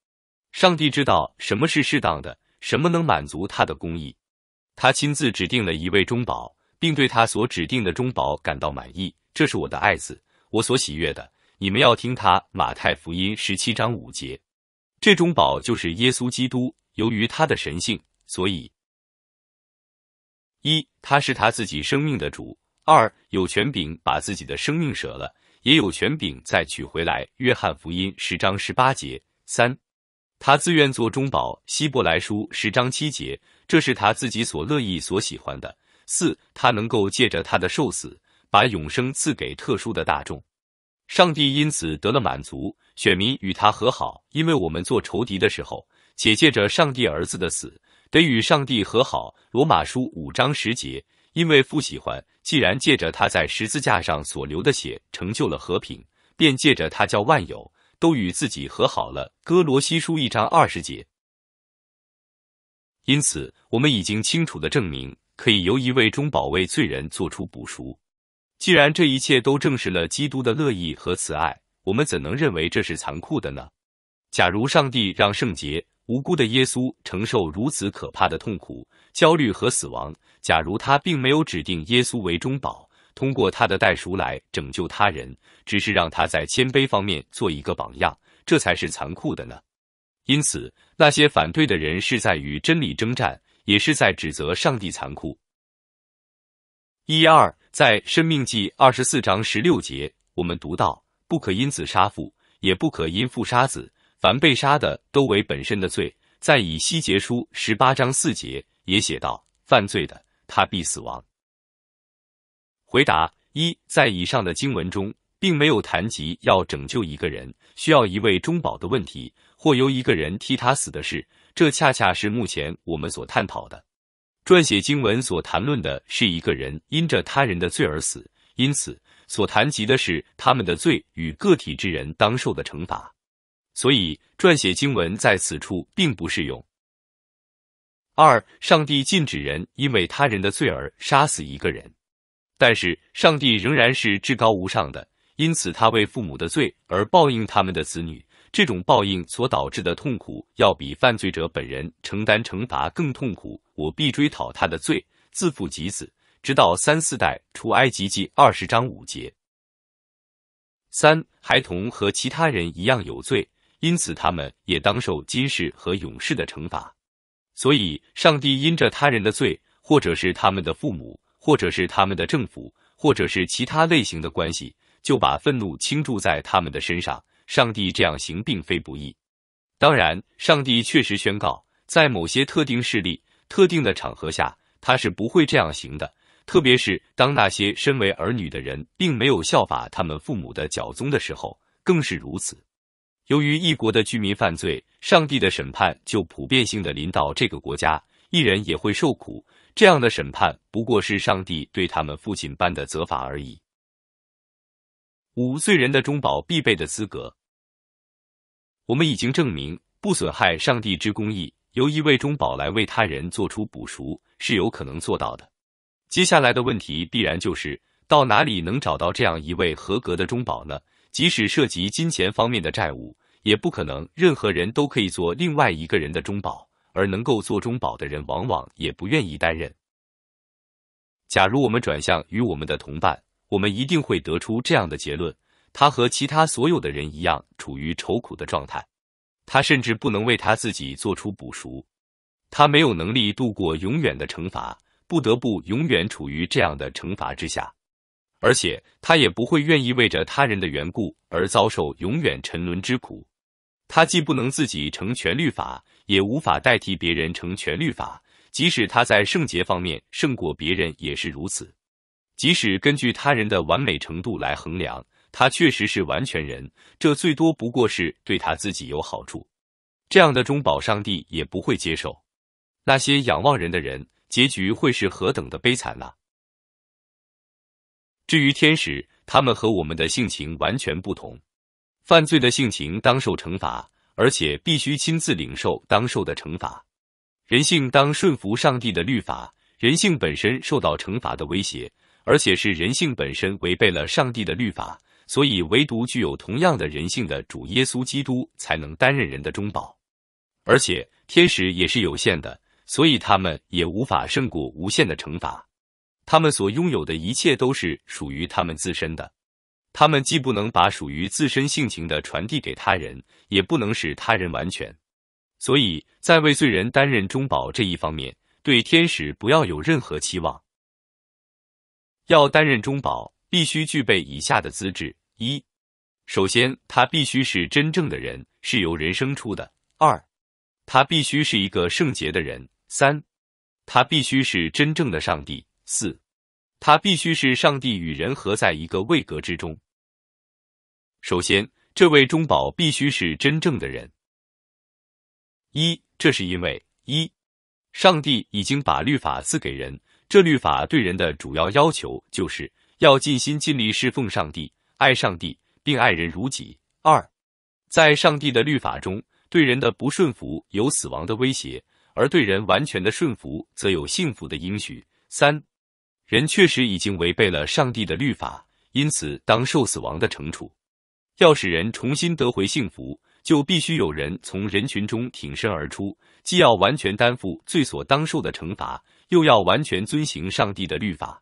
上帝知道什么是适当的，什么能满足他的公义。他亲自指定了一位中保，并对他所指定的中保感到满意。这是我的爱子，我所喜悦的，你们要听他。马太福音十七章五节，这中保就是耶稣基督。由于他的神性，所以一他是他自己生命的主。二有权柄把自己的生命舍了，也有权柄再取回来。约翰福音十章十八节。三，他自愿做中保。希伯来书十章七节，这是他自己所乐意、所喜欢的。四，他能够借着他的受死，把永生赐给特殊的大众。上帝因此得了满足，选民与他和好，因为我们做仇敌的时候，且借着上帝儿子的死，得与上帝和好。罗马书五章十节。因为父喜欢，既然借着他在十字架上所流的血成就了和平，便借着他叫万有都与自己和好了。哥罗西书一章二十节。因此，我们已经清楚的证明，可以由一位中保为罪人做出补赎。既然这一切都证实了基督的乐意和慈爱，我们怎能认为这是残酷的呢？假如上帝让圣洁。无辜的耶稣承受如此可怕的痛苦、焦虑和死亡。假如他并没有指定耶稣为中保，通过他的代赎来拯救他人，只是让他在谦卑方面做一个榜样，这才是残酷的呢。因此，那些反对的人是在与真理征战，也是在指责上帝残酷。一二，在《申命记》二十四章十六节，我们读到：“不可因此杀父，也不可因父杀子。”凡被杀的都为本身的罪。在以西结书十八章四节也写道：“犯罪的，他必死亡。”回答一，在以上的经文中，并没有谈及要拯救一个人需要一位中保的问题，或由一个人替他死的事。这恰恰是目前我们所探讨的。撰写经文所谈论的是一个人因着他人的罪而死，因此所谈及的是他们的罪与个体之人当受的惩罚。所以，撰写经文在此处并不适用。二，上帝禁止人因为他人的罪而杀死一个人，但是上帝仍然是至高无上的，因此他为父母的罪而报应他们的子女，这种报应所导致的痛苦，要比犯罪者本人承担惩罚更痛苦。我必追讨他的罪，自负及子，直到三四代。出埃及记二十章五节。三，孩童和其他人一样有罪。因此，他们也当受今世和永世的惩罚。所以，上帝因着他人的罪，或者是他们的父母，或者是他们的政府，或者是其他类型的关系，就把愤怒倾注在他们的身上。上帝这样行并非不易。当然，上帝确实宣告，在某些特定事例、特定的场合下，他是不会这样行的。特别是当那些身为儿女的人并没有效法他们父母的脚宗的时候，更是如此。由于一国的居民犯罪，上帝的审判就普遍性的临到这个国家，一人也会受苦。这样的审判不过是上帝对他们父亲般的责罚而已。五罪人的中保必备的资格，我们已经证明，不损害上帝之公义，由一位中保来为他人做出补赎是有可能做到的。接下来的问题必然就是，到哪里能找到这样一位合格的中保呢？即使涉及金钱方面的债务，也不可能任何人都可以做另外一个人的中保，而能够做中保的人，往往也不愿意担任。假如我们转向与我们的同伴，我们一定会得出这样的结论：他和其他所有的人一样，处于愁苦的状态，他甚至不能为他自己做出补赎，他没有能力度过永远的惩罚，不得不永远处于这样的惩罚之下。而且他也不会愿意为着他人的缘故而遭受永远沉沦之苦。他既不能自己成全律法，也无法代替别人成全律法。即使他在圣洁方面胜过别人，也是如此。即使根据他人的完美程度来衡量，他确实是完全人，这最多不过是对他自己有好处。这样的中保上帝也不会接受那些仰望人的人，结局会是何等的悲惨呢？至于天使，他们和我们的性情完全不同。犯罪的性情当受惩罚，而且必须亲自领受当受的惩罚。人性当顺服上帝的律法，人性本身受到惩罚的威胁，而且是人性本身违背了上帝的律法。所以，唯独具有同样的人性的主耶稣基督才能担任人的中保。而且，天使也是有限的，所以他们也无法胜过无限的惩罚。他们所拥有的一切都是属于他们自身的，他们既不能把属于自身性情的传递给他人，也不能使他人完全。所以在为罪人担任中保这一方面，对天使不要有任何期望。要担任中保，必须具备以下的资质：一、首先，他必须是真正的人，是由人生出的；二、他必须是一个圣洁的人；三、他必须是真正的上帝。四，他必须是上帝与人合在一个位格之中。首先，这位中保必须是真正的人。一，这是因为一，上帝已经把律法赐给人，这律法对人的主要要求就是要尽心尽力侍奉上帝、爱上帝，并爱人如己。二，在上帝的律法中，对人的不顺服有死亡的威胁，而对人完全的顺服则有幸福的应许。三。人确实已经违背了上帝的律法，因此当受死亡的惩处。要使人重新得回幸福，就必须有人从人群中挺身而出，既要完全担负罪所当受的惩罚，又要完全遵行上帝的律法。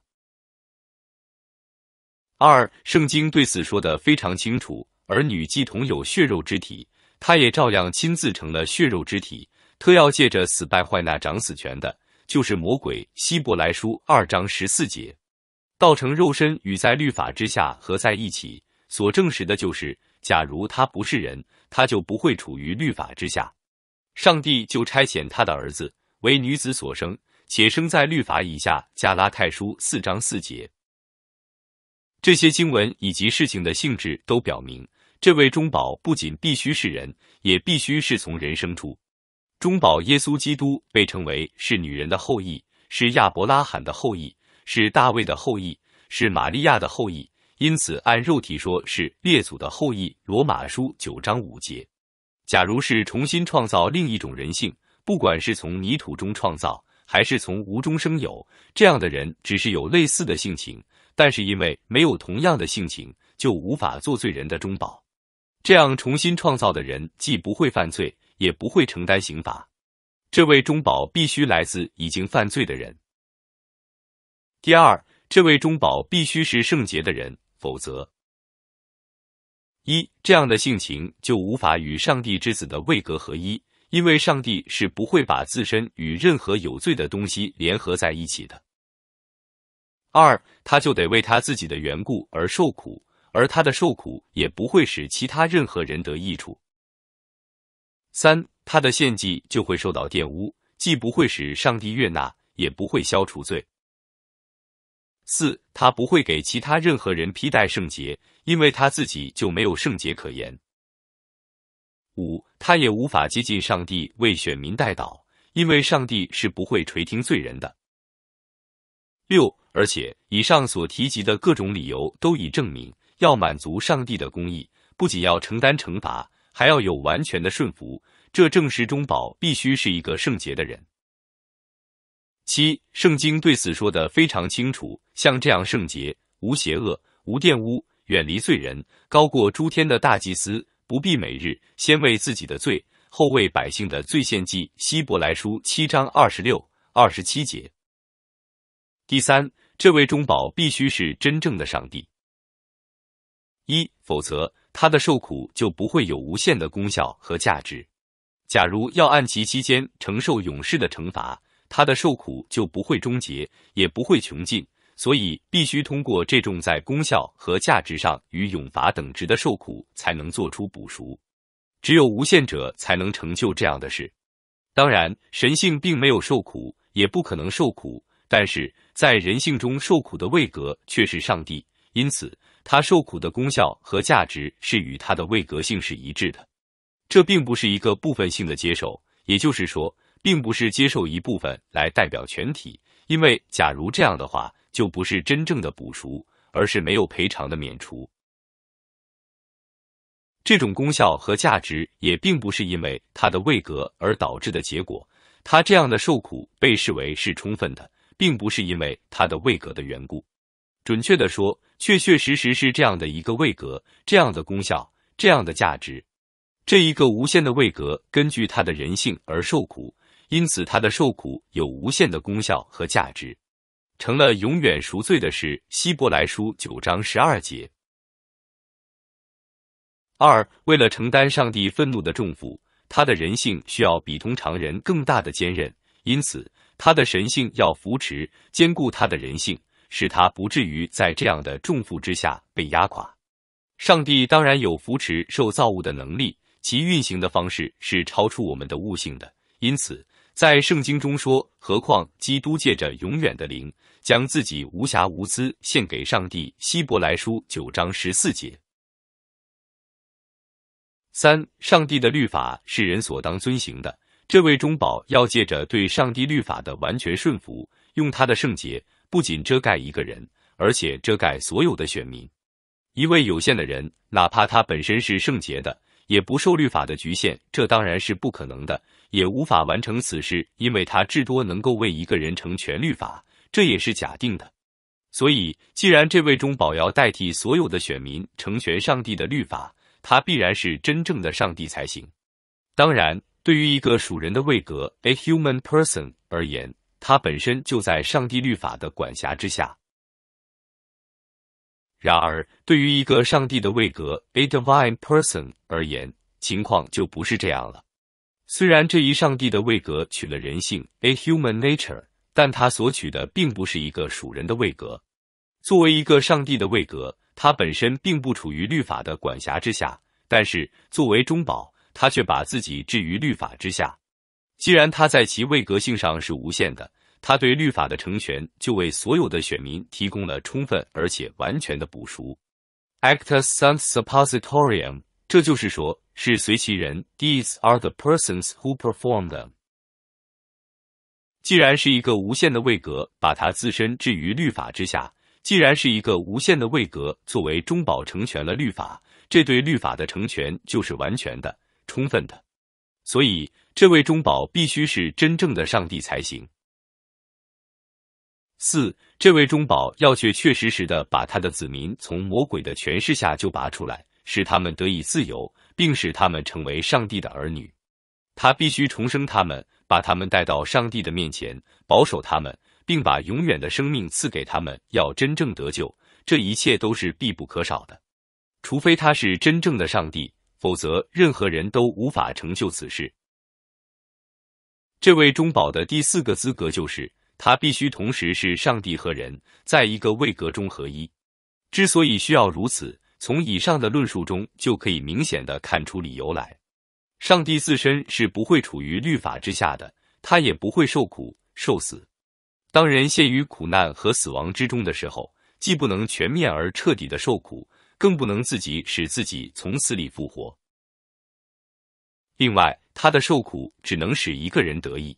二，圣经对此说的非常清楚。儿女既同有血肉之体，他也照样亲自成了血肉之体，特要借着死败坏那掌死权的。就是魔鬼希伯来书二章十四节，道成肉身与在律法之下合在一起，所证实的就是，假如他不是人，他就不会处于律法之下。上帝就差遣他的儿子为女子所生，且生在律法以下。加拉太书四章四节，这些经文以及事情的性质都表明，这位中保不仅必须是人，也必须是从人生出。中保耶稣基督被称为是女人的后裔，是亚伯拉罕的后裔，是大卫的后裔，是玛利亚的后裔，因此按肉体说是列祖的后裔。罗马书九章五节。假如是重新创造另一种人性，不管是从泥土中创造，还是从无中生有，这样的人只是有类似的性情，但是因为没有同样的性情，就无法做罪人的中保。这样重新创造的人既不会犯罪。也不会承担刑罚。这位中保必须来自已经犯罪的人。第二，这位中保必须是圣洁的人，否则，一这样的性情就无法与上帝之子的位格合一，因为上帝是不会把自身与任何有罪的东西联合在一起的。二，他就得为他自己的缘故而受苦，而他的受苦也不会使其他任何人得益处。三，他的献祭就会受到玷污，既不会使上帝悦纳，也不会消除罪。四，他不会给其他任何人披戴圣洁，因为他自己就没有圣洁可言。五，他也无法接近上帝为选民代祷，因为上帝是不会垂听罪人的。六，而且以上所提及的各种理由都已证明，要满足上帝的公义，不仅要承担惩罚。还要有完全的顺服，这正是中保必须是一个圣洁的人。七，圣经对此说的非常清楚，像这样圣洁、无邪恶、无玷污、远离罪人、高过诸天的大祭司，不必每日先为自己的罪，后为百姓的罪献祭。希伯来书七章二十六、二十七节。第三，这位中保必须是真正的上帝。一，否则。他的受苦就不会有无限的功效和价值。假如要按其期间承受勇士的惩罚，他的受苦就不会终结，也不会穷尽。所以必须通过这种在功效和价值上与永罚等值的受苦，才能做出补赎。只有无限者才能成就这样的事。当然，神性并没有受苦，也不可能受苦，但是在人性中受苦的位格却是上帝。因此。它受苦的功效和价值是与它的位格性是一致的，这并不是一个部分性的接受，也就是说，并不是接受一部分来代表全体，因为假如这样的话，就不是真正的补赎，而是没有赔偿的免除。这种功效和价值也并不是因为它的位格而导致的结果，它这样的受苦被视为是充分的，并不是因为它的位格的缘故。准确的说，确确实实是这样的一个位格，这样的功效，这样的价值。这一个无限的位格，根据他的人性而受苦，因此他的受苦有无限的功效和价值，成了永远赎罪的事。希伯来书九章十二节。二，为了承担上帝愤怒的重负，他的人性需要比通常人更大的坚韧，因此他的神性要扶持、兼顾他的人性。使他不至于在这样的重负之下被压垮。上帝当然有扶持受造物的能力，其运行的方式是超出我们的悟性的。因此，在圣经中说，何况基督借着永远的灵，将自己无瑕无疵献给上帝。希伯来书九章十四节。三、上帝的律法是人所当遵行的。这位中保要借着对上帝律法的完全顺服，用他的圣洁。不仅遮盖一个人，而且遮盖所有的选民。一位有限的人，哪怕他本身是圣洁的，也不受律法的局限，这当然是不可能的，也无法完成此事，因为他至多能够为一个人成全律法，这也是假定的。所以，既然这位中保要代替所有的选民成全上帝的律法，他必然是真正的上帝才行。当然，对于一个属人的位格 （a human person） 而言。他本身就在上帝律法的管辖之下。然而，对于一个上帝的位格 （a divine person） 而言，情况就不是这样了。虽然这一上帝的位格取了人性 （a human nature），但他所取的并不是一个属人的位格。作为一个上帝的位格，他本身并不处于律法的管辖之下，但是作为中保，他却把自己置于律法之下。既然他在其位格性上是无限的，他对律法的成全就为所有的选民提供了充分而且完全的补赎 a c t a s sunt suppositorium。这就是说，是随其人，these are the persons who perform them。既然是一个无限的位格，把他自身置于律法之下；既然是一个无限的位格，作为中保成全了律法，这对律法的成全就是完全的、充分的。所以。这位中保必须是真正的上帝才行。四，这位中保要确确实实的把他的子民从魔鬼的权势下救拔出来，使他们得以自由，并使他们成为上帝的儿女。他必须重生他们，把他们带到上帝的面前，保守他们，并把永远的生命赐给他们。要真正得救，这一切都是必不可少的。除非他是真正的上帝，否则任何人都无法成就此事。这位中保的第四个资格就是，他必须同时是上帝和人，在一个位格中合一。之所以需要如此，从以上的论述中就可以明显的看出理由来。上帝自身是不会处于律法之下的，他也不会受苦受死。当人陷于苦难和死亡之中的时候，既不能全面而彻底的受苦，更不能自己使自己从死里复活。另外，他的受苦只能使一个人得意，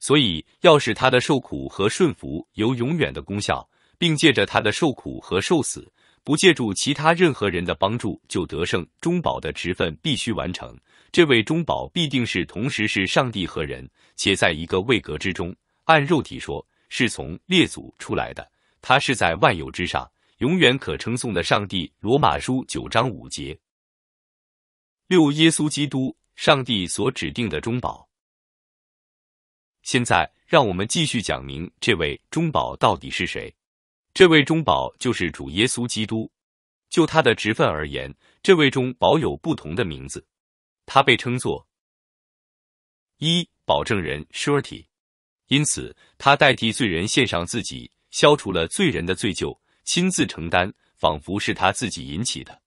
所以要使他的受苦和顺服有永远的功效，并借着他的受苦和受死，不借助其他任何人的帮助就得胜。中保的职分必须完成，这位中保必定是同时是上帝和人，且在一个位格之中。按肉体说，是从列祖出来的，他是在万有之上，永远可称颂的上帝。罗马书九章五节、六耶稣基督。上帝所指定的中保。现在，让我们继续讲明这位中保到底是谁。这位中保就是主耶稣基督。就他的职分而言，这位中保有不同的名字。他被称作一保证人 （Surety）。因此，他代替罪人献上自己，消除了罪人的罪疚，亲自承担，仿佛是他自己引起的。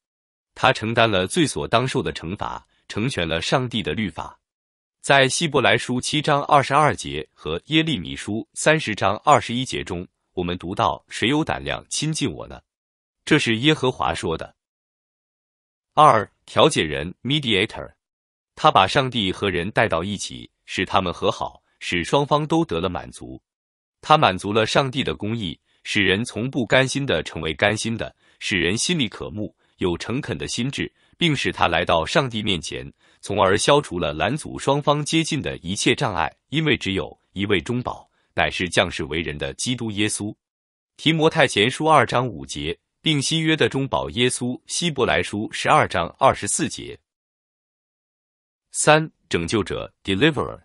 他承担了罪所当受的惩罚。成全了上帝的律法，在希伯来书七章二十二节和耶利米书三十章二十一节中，我们读到：“谁有胆量亲近我呢？”这是耶和华说的。二调解人 （mediator），他把上帝和人带到一起，使他们和好，使双方都得了满足。他满足了上帝的公义，使人从不甘心的成为甘心的，使人心里渴慕有诚恳的心智，并使他来到上帝面前，从而消除了拦阻双方接近的一切障碍，因为只有一位中保，乃是降世为人的基督耶稣。提摩太前书二章五节，并新约的中保耶稣。希伯来书十二章二十四节。三拯救者 （deliverer），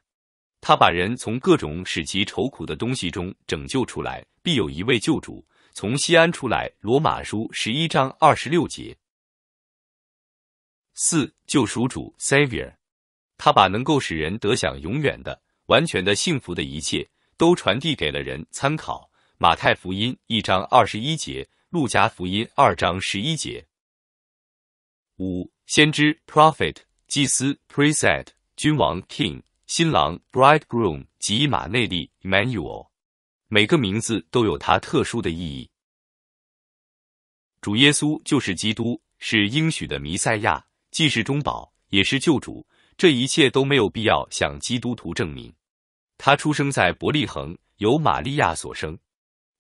他把人从各种使其愁苦的东西中拯救出来，必有一位救主从西安出来。罗马书十一章二十六节。四救赎主 Savior，他把能够使人得享永远的完全的幸福的一切都传递给了人。参考马太福音一章二十一节，路加福音二章十一节。五先知 Prophet，祭司 p r e s e t 君王 King，新郎 Bridegroom，及马内利 Emmanuel，每个名字都有它特殊的意义。主耶稣就是基督，是应许的弥赛亚。既是中保，也是救主，这一切都没有必要向基督徒证明。他出生在伯利恒，由玛利亚所生。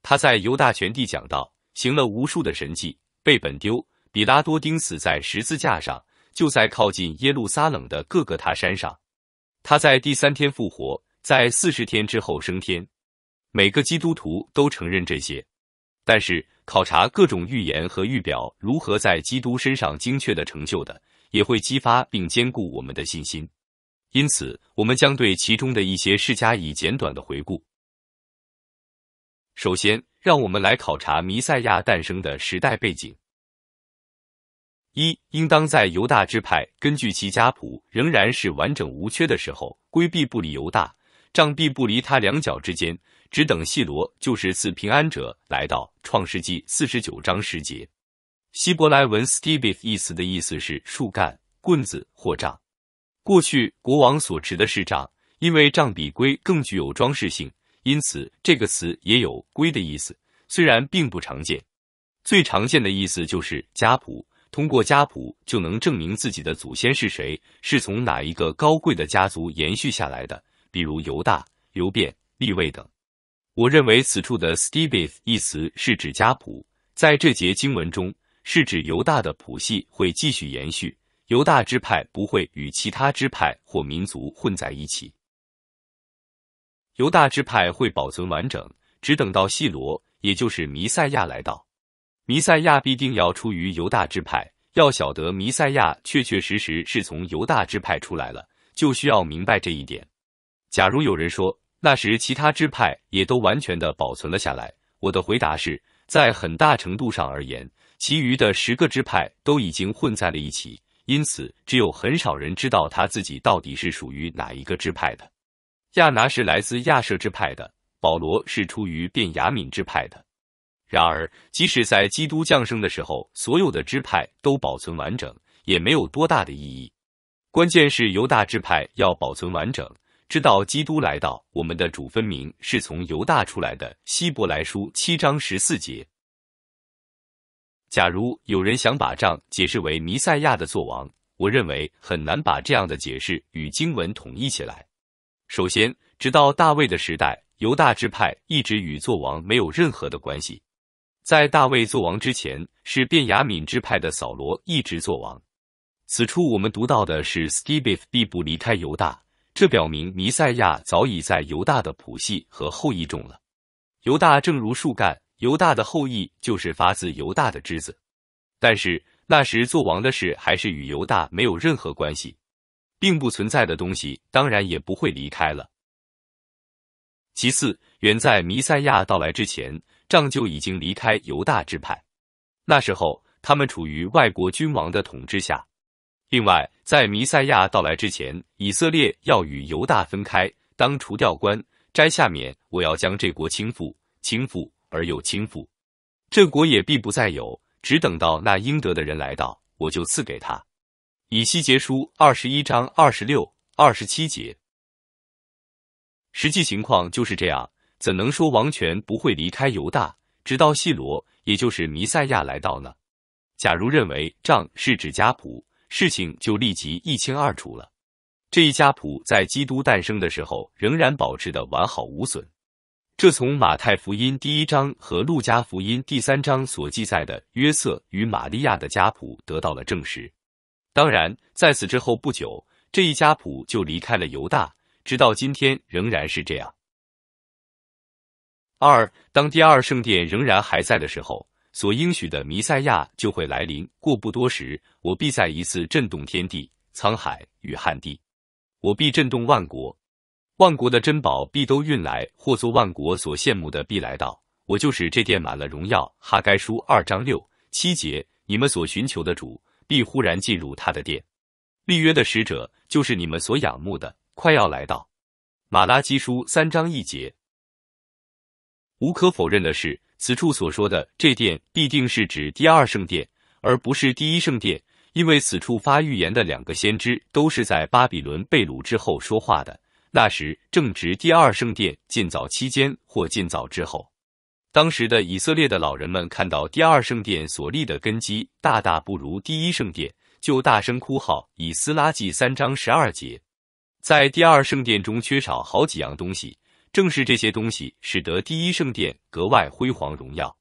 他在犹大全地讲道，行了无数的神迹，被本丢、比拉多钉死在十字架上，就在靠近耶路撒冷的各个他山上。他在第三天复活，在四十天之后升天。每个基督徒都承认这些，但是考察各种预言和预表如何在基督身上精确的成就的。也会激发并兼顾我们的信心，因此我们将对其中的一些事加以简短的回顾。首先，让我们来考察弥赛亚诞生的时代背景。一应当在犹大支派根据其家谱仍然是完整无缺的时候，规避不离犹大，杖毙不离他两脚之间，只等细罗就是赐平安者来到。创世纪四十九章十节。希伯来文 Stebieth 一词的意思是树干、棍子或杖。过去国王所持的是杖，因为杖比龟更具有装饰性，因此这个词也有龟的意思，虽然并不常见。最常见的意思就是家谱，通过家谱就能证明自己的祖先是谁，是从哪一个高贵的家族延续下来的，比如犹大、犹便、利未等。我认为此处的 Stebieth 一词是指家谱，在这节经文中。是指犹大的谱系会继续延续，犹大支派不会与其他支派或民族混在一起，犹大支派会保存完整，只等到细罗，也就是弥赛亚来到。弥赛亚必定要出于犹大支派，要晓得弥赛亚确确实实是从犹大支派出来了，就需要明白这一点。假如有人说那时其他支派也都完全的保存了下来，我的回答是在很大程度上而言。其余的十个支派都已经混在了一起，因此只有很少人知道他自己到底是属于哪一个支派的。亚拿是来自亚舍支派的，保罗是出于便雅敏支派的。然而，即使在基督降生的时候，所有的支派都保存完整，也没有多大的意义。关键是犹大支派要保存完整，知道基督来到，我们的主分明是从犹大出来的。希伯来书七章十四节。假如有人想把账解释为弥赛亚的作王，我认为很难把这样的解释与经文统一起来。首先，直到大卫的时代，犹大支派一直与作王没有任何的关系。在大卫作王之前，是便雅敏支派的扫罗一直作王。此处我们读到的是，斯基比必不离开犹大，这表明弥赛亚早已在犹大的谱系和后裔中了。犹大正如树干。犹大的后裔就是发自犹大的支子，但是那时做王的事还是与犹大没有任何关系，并不存在的东西当然也不会离开了。其次，远在弥赛亚到来之前，仗就已经离开犹大支派，那时候他们处于外国君王的统治下。另外，在弥赛亚到来之前，以色列要与犹大分开，当除掉官，摘下面，我要将这国倾覆，倾覆。而又倾覆，这国也必不再有。只等到那应得的人来到，我就赐给他。以西结书二十一章二十六、二十七节。实际情况就是这样，怎能说王权不会离开犹大，直到西罗，也就是弥赛亚来到呢？假如认为帐是指家谱，事情就立即一清二楚了。这一家谱在基督诞生的时候仍然保持的完好无损。这从马太福音第一章和路加福音第三章所记载的约瑟与玛利亚的家谱得到了证实。当然，在此之后不久，这一家谱就离开了犹大，直到今天仍然是这样。二，当第二圣殿仍然还在的时候，所应许的弥赛亚就会来临。过不多时，我必再一次震动天地、沧海与旱地，我必震动万国。万国的珍宝必都运来，或作万国所羡慕的必来到。我就是这殿满了荣耀。哈该书二章六七节，你们所寻求的主必忽然进入他的殿。立约的使者就是你们所仰慕的，快要来到。马拉基书三章一节。无可否认的是，此处所说的这殿必定是指第二圣殿，而不是第一圣殿，因为此处发预言的两个先知都是在巴比伦被掳之后说话的。那时正值第二圣殿建造期间或建造之后，当时的以色列的老人们看到第二圣殿所立的根基大大不如第一圣殿，就大声哭号。以斯拉记三章十二节，在第二圣殿中缺少好几样东西，正是这些东西使得第一圣殿格外辉煌荣耀。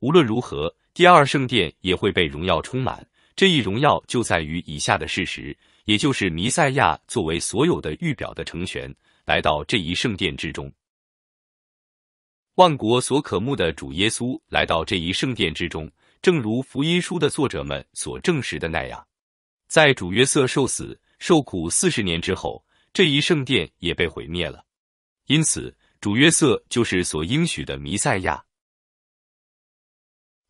无论如何，第二圣殿也会被荣耀充满。这一荣耀就在于以下的事实。也就是弥赛亚作为所有的预表的成全，来到这一圣殿之中。万国所渴慕的主耶稣来到这一圣殿之中，正如福音书的作者们所证实的那样，在主约瑟受死、受苦四十年之后，这一圣殿也被毁灭了。因此，主约瑟就是所应许的弥赛亚。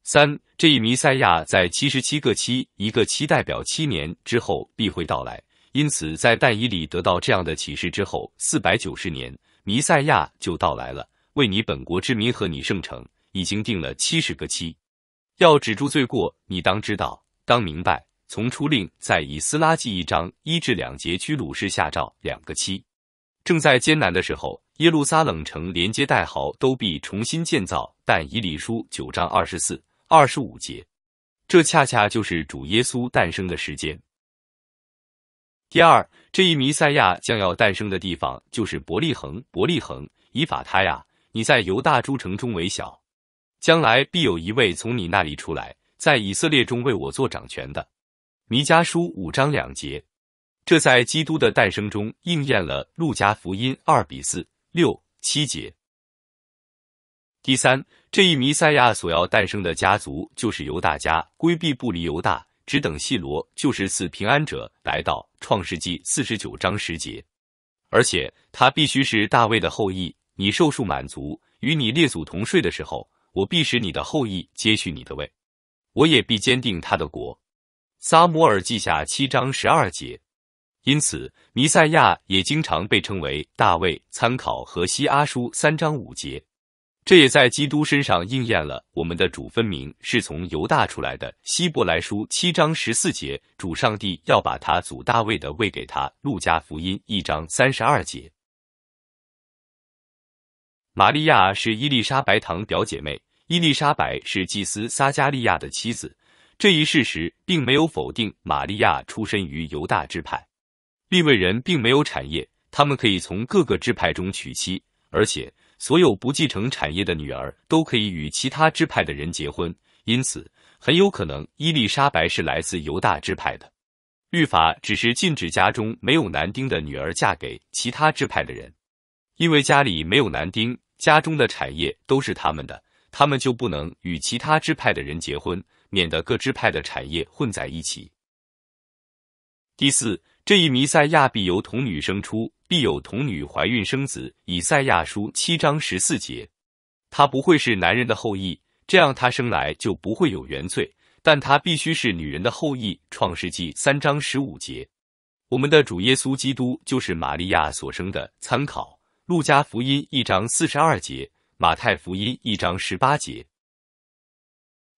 三，这一弥赛亚在七十七个七，一个七代表七年之后必会到来。因此，在但以里得到这样的启示之后，四百九十年弥赛亚就到来了。为你本国之民和你圣城，已经定了七十个七，要止住罪过，你当知道，当明白。从初令在以斯拉记一章一至两节，居鲁士下诏两个七，正在艰难的时候，耶路撒冷城连接代号都必重新建造。但以理书九章二十四。二十五节，这恰恰就是主耶稣诞生的时间。第二，这一弥赛亚将要诞生的地方就是伯利恒。伯利恒，以法他呀，你在犹大诸城中为小，将来必有一位从你那里出来，在以色列中为我做掌权的。弥迦书五章两节，这在基督的诞生中应验了。路加福音二比四六七节。第三，这一弥赛亚所要诞生的家族就是犹大家，规避不离犹大，只等细罗就是赐平安者来到创世纪四十九章十节。而且他必须是大卫的后裔。你受数满足，与你列祖同睡的时候，我必使你的后裔接续你的位，我也必坚定他的国。撒摩尔记下七章十二节。因此，弥赛亚也经常被称为大卫。参考和西阿书三章五节。这也在基督身上应验了。我们的主分明是从犹大出来的。希伯来书七章十四节，主上帝要把他祖大卫的位给他。路加福音一章三十二节，玛利亚是伊丽莎白堂表姐妹。伊丽莎白是祭司撒加利亚的妻子。这一事实并没有否定玛利亚出身于犹大支派。立位人并没有产业，他们可以从各个支派中娶妻，而且。所有不继承产业的女儿都可以与其他支派的人结婚，因此很有可能伊丽莎白是来自犹大支派的。律法只是禁止家中没有男丁的女儿嫁给其他支派的人，因为家里没有男丁，家中的产业都是他们的，他们就不能与其他支派的人结婚，免得各支派的产业混在一起。第四，这一弥赛亚必由童女生出。必有童女怀孕生子，以赛亚书七章十四节。他不会是男人的后裔，这样他生来就不会有原罪；但他必须是女人的后裔，创世纪三章十五节。我们的主耶稣基督就是玛利亚所生的。参考路加福音一章四十二节、马太福音一章十八节。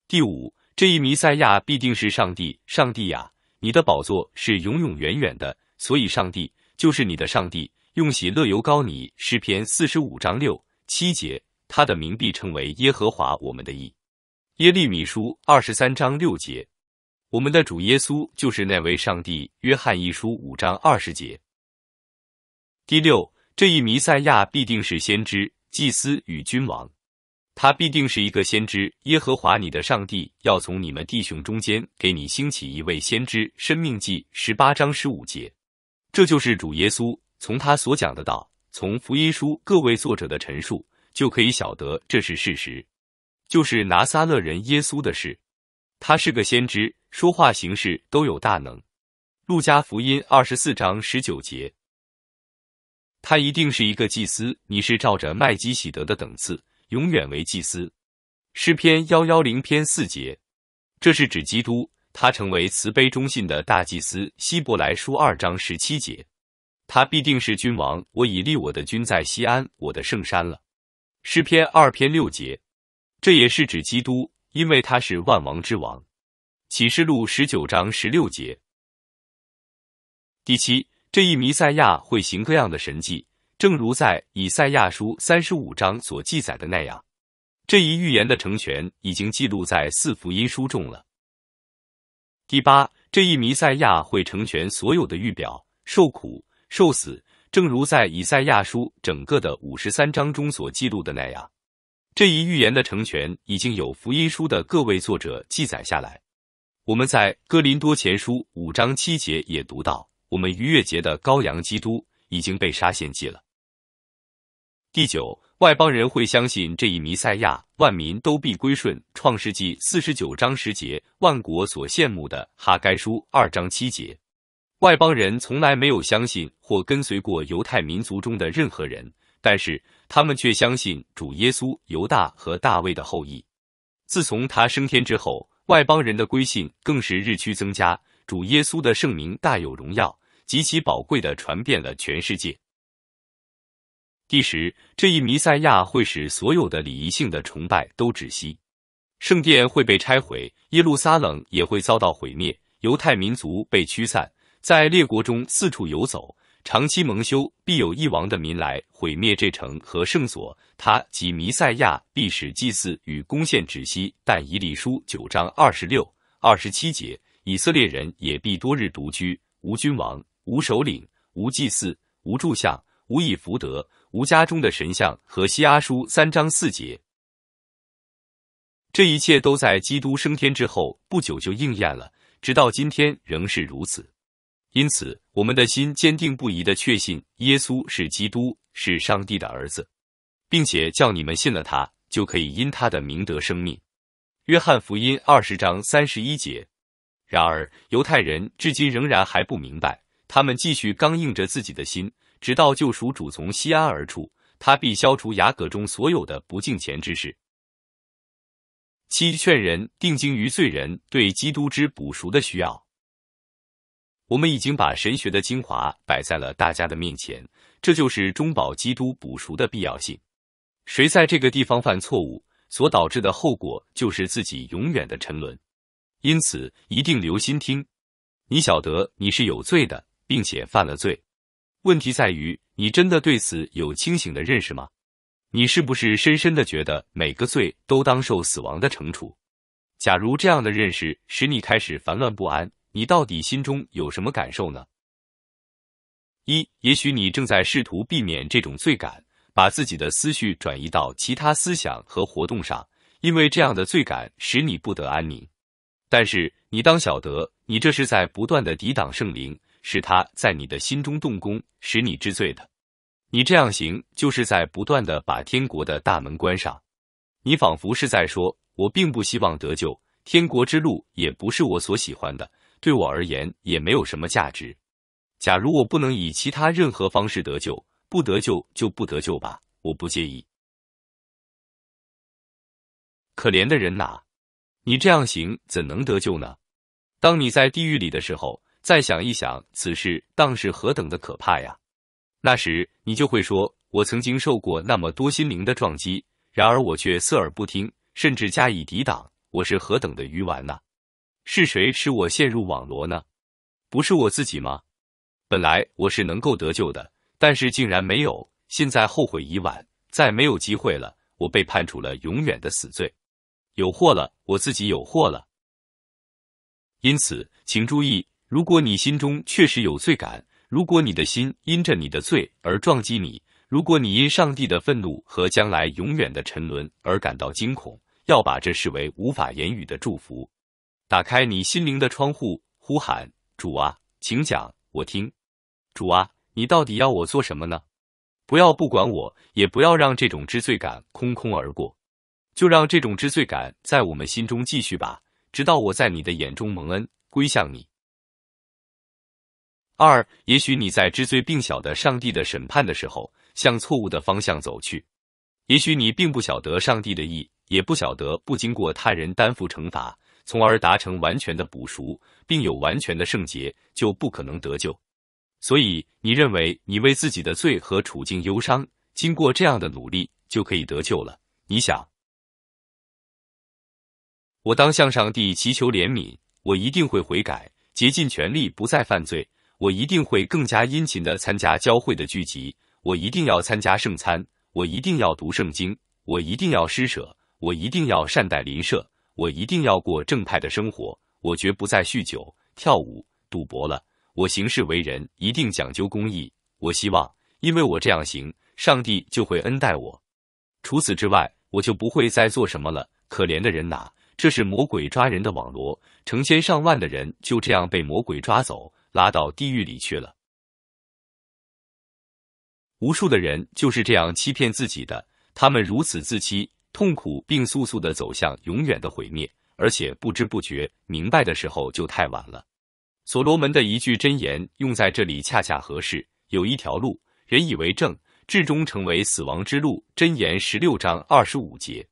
第五，这一弥赛亚必定是上帝。上帝呀，你的宝座是永永远远的，所以上帝。就是你的上帝，用喜乐油膏你，诗篇四十五章六七节。他的名必称为耶和华我们的义。耶利米书二十三章六节。我们的主耶稣就是那位上帝。约翰一书五章二十节。第六，这一弥赛亚必定是先知、祭司与君王，他必定是一个先知。耶和华你的上帝要从你们弟兄中间给你兴起一位先知，生命记十八章十五节。这就是主耶稣，从他所讲的道，从福音书各位作者的陈述，就可以晓得这是事实，就是拿撒勒人耶稣的事。他是个先知，说话行事都有大能。路加福音二十四章十九节。他一定是一个祭司，你是照着麦基喜德的等次，永远为祭司。诗篇幺幺零篇四节，这是指基督。他成为慈悲忠信的大祭司，希伯来书二章十七节。他必定是君王，我已立我的君在西安我的圣山了。诗篇二篇六节。这也是指基督，因为他是万王之王。启示录十九章十六节。第七，这一弥赛亚会行各样的神迹，正如在以赛亚书三十五章所记载的那样。这一预言的成全已经记录在四福音书中了。第八，这一弥赛亚会成全所有的预表，受苦受死，正如在以赛亚书整个的五十三章中所记录的那样。这一预言的成全已经有福音书的各位作者记载下来。我们在哥林多前书五章七节也读到，我们逾越节的羔羊基督已经被杀献祭了。第九。外邦人会相信这一弥赛亚，万民都必归顺。创世纪四十九章十节，万国所羡慕的哈该书二章七节。外邦人从来没有相信或跟随过犹太民族中的任何人，但是他们却相信主耶稣，犹大和大卫的后裔。自从他升天之后，外邦人的归信更是日趋增加。主耶稣的圣名大有荣耀，极其宝贵的传遍了全世界。第十，这一弥赛亚会使所有的礼仪性的崇拜都止息，圣殿会被拆毁，耶路撒冷也会遭到毁灭，犹太民族被驱散，在列国中四处游走，长期蒙羞，必有一王的民来毁灭这城和圣所。他及弥赛亚必使祭祀与攻陷止息。但以理书九章二十六、二十七节，以色列人也必多日独居，无君王，无首领，无祭祀，无柱像，无以福德。吴家中的神像和西阿书三章四节，这一切都在基督升天之后不久就应验了，直到今天仍是如此。因此，我们的心坚定不移的确信耶稣是基督，是上帝的儿子，并且叫你们信了他，就可以因他的名得生命。约翰福音二十章三十一节。然而，犹太人至今仍然还不明白，他们继续刚硬着自己的心。直到救赎主从西安而出，他必消除雅各中所有的不敬虔之事。七劝人定睛于罪人对基督之补赎的需要。我们已经把神学的精华摆在了大家的面前，这就是中保基督补赎的必要性。谁在这个地方犯错误，所导致的后果就是自己永远的沉沦。因此，一定留心听。你晓得你是有罪的，并且犯了罪。问题在于，你真的对此有清醒的认识吗？你是不是深深的觉得每个罪都当受死亡的惩处？假如这样的认识使你开始烦乱不安，你到底心中有什么感受呢？一，也许你正在试图避免这种罪感，把自己的思绪转移到其他思想和活动上，因为这样的罪感使你不得安宁。但是，你当晓得，你这是在不断的抵挡圣灵。是他在你的心中动工，使你知罪的。你这样行，就是在不断的把天国的大门关上。你仿佛是在说：“我并不希望得救，天国之路也不是我所喜欢的，对我而言也没有什么价值。假如我不能以其他任何方式得救，不得救就不得救吧，我不介意。”可怜的人哪，你这样行，怎能得救呢？当你在地狱里的时候。再想一想此事，当是何等的可怕呀！那时你就会说：“我曾经受过那么多心灵的撞击，然而我却色耳不听，甚至加以抵挡。我是何等的愚顽呢？是谁使我陷入网罗呢？不是我自己吗？本来我是能够得救的，但是竟然没有。现在后悔已晚，再没有机会了。我被判处了永远的死罪，有祸了，我自己有祸了。因此，请注意。”如果你心中确实有罪感，如果你的心因着你的罪而撞击你，如果你因上帝的愤怒和将来永远的沉沦而感到惊恐，要把这视为无法言语的祝福。打开你心灵的窗户，呼喊主啊，请讲我听。主啊，你到底要我做什么呢？不要不管我，也不要让这种知罪感空空而过，就让这种知罪感在我们心中继续吧，直到我在你的眼中蒙恩归向你。二，也许你在知罪并晓得上帝的审判的时候，向错误的方向走去；也许你并不晓得上帝的意，也不晓得不经过他人担负惩罚，从而达成完全的补赎，并有完全的圣洁，就不可能得救。所以，你认为你为自己的罪和处境忧伤，经过这样的努力就可以得救了。你想，我当向上帝祈求怜悯，我一定会悔改，竭尽全力不再犯罪。我一定会更加殷勤地参加教会的聚集，我一定要参加圣餐，我一定要读圣经，我一定要施舍，我一定要善待邻舍，我一定要过正派的生活，我绝不再酗酒、跳舞、赌博了。我行事为人一定讲究公义。我希望，因为我这样行，上帝就会恩待我。除此之外，我就不会再做什么了。可怜的人哪，这是魔鬼抓人的网罗，成千上万的人就这样被魔鬼抓走。拉到地狱里去了。无数的人就是这样欺骗自己的，他们如此自欺，痛苦并速速的走向永远的毁灭，而且不知不觉明白的时候就太晚了。所罗门的一句真言用在这里恰恰合适：“有一条路，人以为正，至终成为死亡之路。”真言十六章二十五节。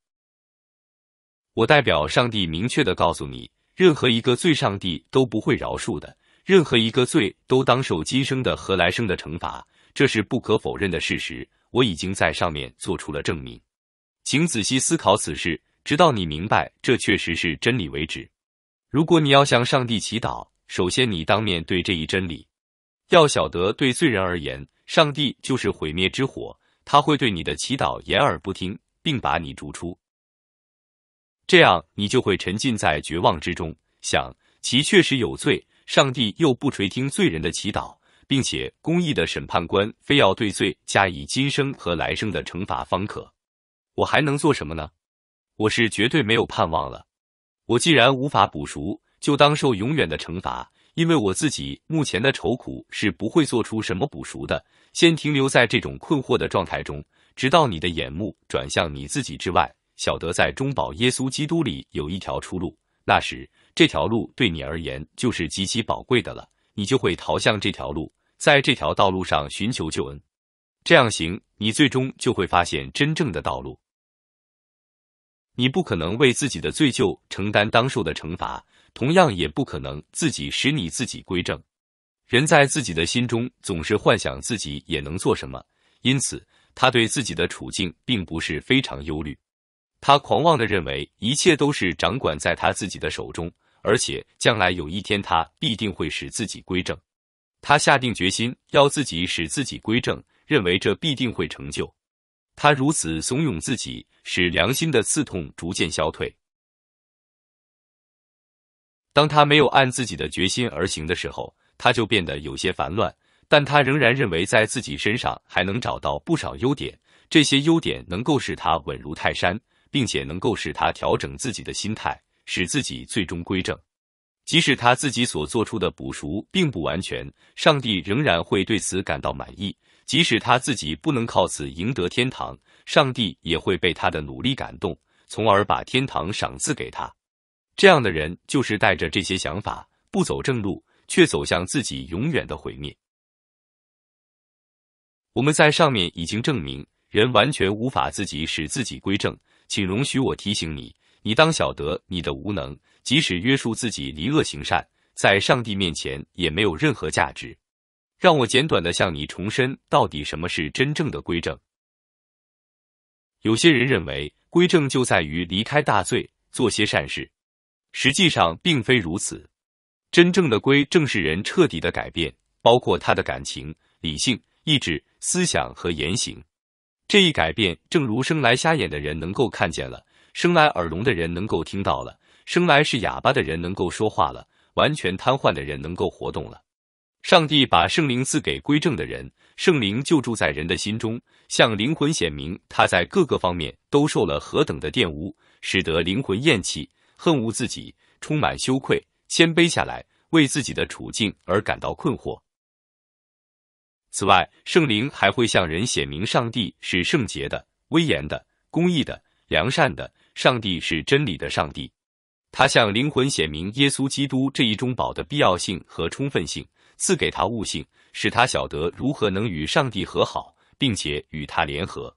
我代表上帝明确的告诉你，任何一个罪，上帝都不会饶恕的。任何一个罪都当受今生的和来生的惩罚，这是不可否认的事实。我已经在上面做出了证明，请仔细思考此事，直到你明白这确实是真理为止。如果你要向上帝祈祷，首先你当面对这一真理，要晓得对罪人而言，上帝就是毁灭之火，他会对你的祈祷掩耳不听，并把你逐出。这样你就会沉浸在绝望之中，想其确实有罪。上帝又不垂听罪人的祈祷，并且公义的审判官非要对罪加以今生和来生的惩罚方可。我还能做什么呢？我是绝对没有盼望了。我既然无法补赎，就当受永远的惩罚，因为我自己目前的愁苦是不会做出什么补赎的。先停留在这种困惑的状态中，直到你的眼目转向你自己之外，晓得在中保耶稣基督里有一条出路。那时。这条路对你而言就是极其宝贵的了，你就会逃向这条路，在这条道路上寻求救恩，这样行，你最终就会发现真正的道路。你不可能为自己的罪疚承担当受的惩罚，同样也不可能自己使你自己归正。人在自己的心中总是幻想自己也能做什么，因此他对自己的处境并不是非常忧虑，他狂妄的认为一切都是掌管在他自己的手中。而且将来有一天，他必定会使自己归正。他下定决心要自己使自己归正，认为这必定会成就。他如此怂恿自己，使良心的刺痛逐渐消退。当他没有按自己的决心而行的时候，他就变得有些烦乱。但他仍然认为，在自己身上还能找到不少优点，这些优点能够使他稳如泰山，并且能够使他调整自己的心态。使自己最终归正，即使他自己所做出的补赎并不完全，上帝仍然会对此感到满意。即使他自己不能靠此赢得天堂，上帝也会被他的努力感动，从而把天堂赏赐给他。这样的人就是带着这些想法，不走正路，却走向自己永远的毁灭。我们在上面已经证明，人完全无法自己使自己归正。请容许我提醒你。你当晓得你的无能，即使约束自己离恶行善，在上帝面前也没有任何价值。让我简短的向你重申，到底什么是真正的归正？有些人认为归正就在于离开大罪，做些善事，实际上并非如此。真正的归正是人彻底的改变，包括他的感情、理性、意志、思想和言行。这一改变，正如生来瞎眼的人能够看见了。生来耳聋的人能够听到了，生来是哑巴的人能够说话了，完全瘫痪的人能够活动了。上帝把圣灵赐给归正的人，圣灵就住在人的心中，向灵魂显明他在各个方面都受了何等的玷污，使得灵魂厌弃、恨恶自己，充满羞愧、谦卑下来，为自己的处境而感到困惑。此外，圣灵还会向人显明上帝是圣洁的、威严的、公义的、良善的。上帝是真理的上帝，他向灵魂显明耶稣基督这一中宝的必要性和充分性，赐给他悟性，使他晓得如何能与上帝和好，并且与他联合。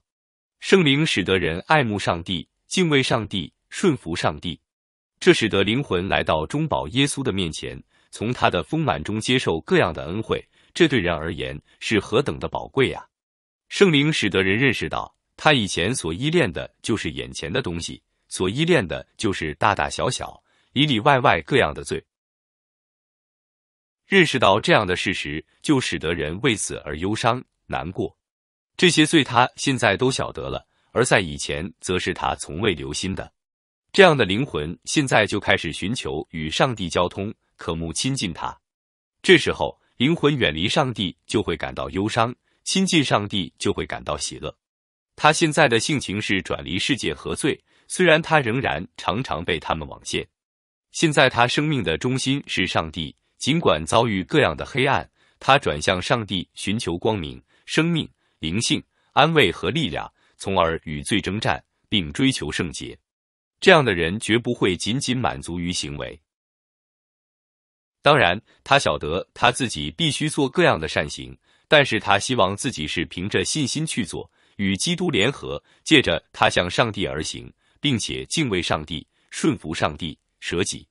圣灵使得人爱慕上帝、敬畏上帝、顺服上帝，这使得灵魂来到中宝耶稣的面前，从他的丰满中接受各样的恩惠。这对人而言是何等的宝贵呀！圣灵使得人认识到，他以前所依恋的就是眼前的东西。所依恋的就是大大小小、里里外外各样的罪。认识到这样的事实，就使得人为此而忧伤难过。这些罪他现在都晓得了，而在以前则是他从未留心的。这样的灵魂现在就开始寻求与上帝交通，渴慕亲近他。这时候，灵魂远离上帝就会感到忧伤，亲近上帝就会感到喜乐。他现在的性情是转离世界和罪。虽然他仍然常常被他们网线，现在他生命的中心是上帝。尽管遭遇各样的黑暗，他转向上帝寻求光明、生命、灵性、安慰和力量，从而与罪征战并追求圣洁。这样的人绝不会仅仅满足于行为。当然，他晓得他自己必须做各样的善行，但是他希望自己是凭着信心去做，与基督联合，借着他向上帝而行。并且敬畏上帝，顺服上帝，舍己。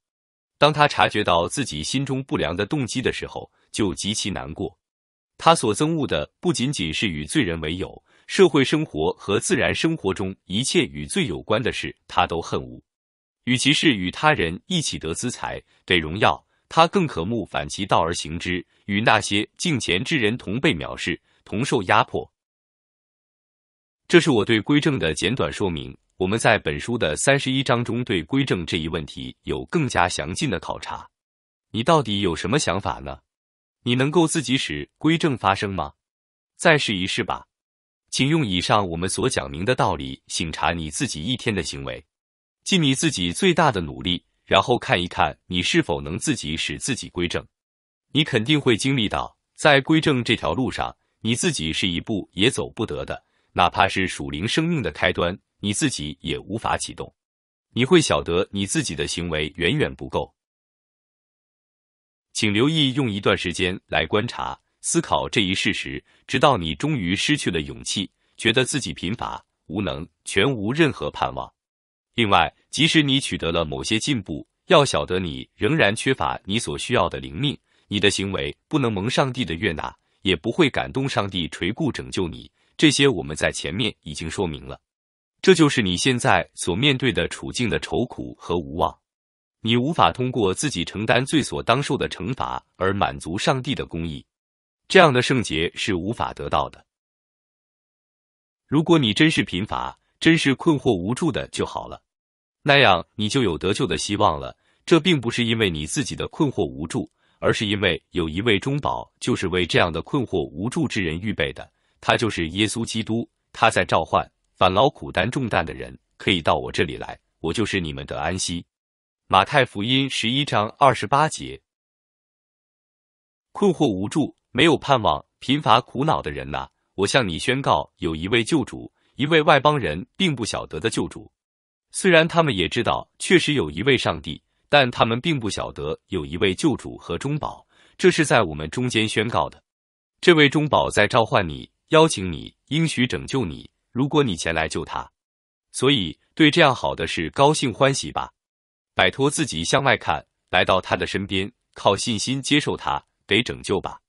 当他察觉到自己心中不良的动机的时候，就极其难过。他所憎恶的不仅仅是与罪人为友，社会生活和自然生活中一切与罪有关的事，他都恨恶。与其是与他人一起得资财、得荣耀，他更可目反其道而行之，与那些敬虔之人同被藐视、同受压迫。这是我对归正的简短说明。我们在本书的三十一章中对归正这一问题有更加详尽的考察。你到底有什么想法呢？你能够自己使归正发生吗？再试一试吧。请用以上我们所讲明的道理，醒察你自己一天的行为，尽你自己最大的努力，然后看一看你是否能自己使自己归正。你肯定会经历到，在归正这条路上，你自己是一步也走不得的，哪怕是属灵生命的开端。你自己也无法启动，你会晓得你自己的行为远远不够。请留意用一段时间来观察、思考这一事实，直到你终于失去了勇气，觉得自己贫乏、无能，全无任何盼望。另外，即使你取得了某些进步，要晓得你仍然缺乏你所需要的灵命，你的行为不能蒙上帝的悦纳，也不会感动上帝垂顾拯救你。这些我们在前面已经说明了。这就是你现在所面对的处境的愁苦和无望，你无法通过自己承担罪所当受的惩罚而满足上帝的公义，这样的圣洁是无法得到的。如果你真是贫乏，真是困惑无助的就好了，那样你就有得救的希望了。这并不是因为你自己的困惑无助，而是因为有一位中保，就是为这样的困惑无助之人预备的，他就是耶稣基督，他在召唤。反劳苦担重担的人，可以到我这里来，我就是你们的安息。马太福音十一章二十八节。困惑无助、没有盼望、贫乏、苦恼的人呐，我向你宣告，有一位救主，一位外邦人并不晓得的救主。虽然他们也知道确实有一位上帝，但他们并不晓得有一位救主和中保。这是在我们中间宣告的。这位中保在召唤你，邀请你，应许拯救你。如果你前来救他，所以对这样好的事高兴欢喜吧，摆脱自己向外看，来到他的身边，靠信心接受他，得拯救吧。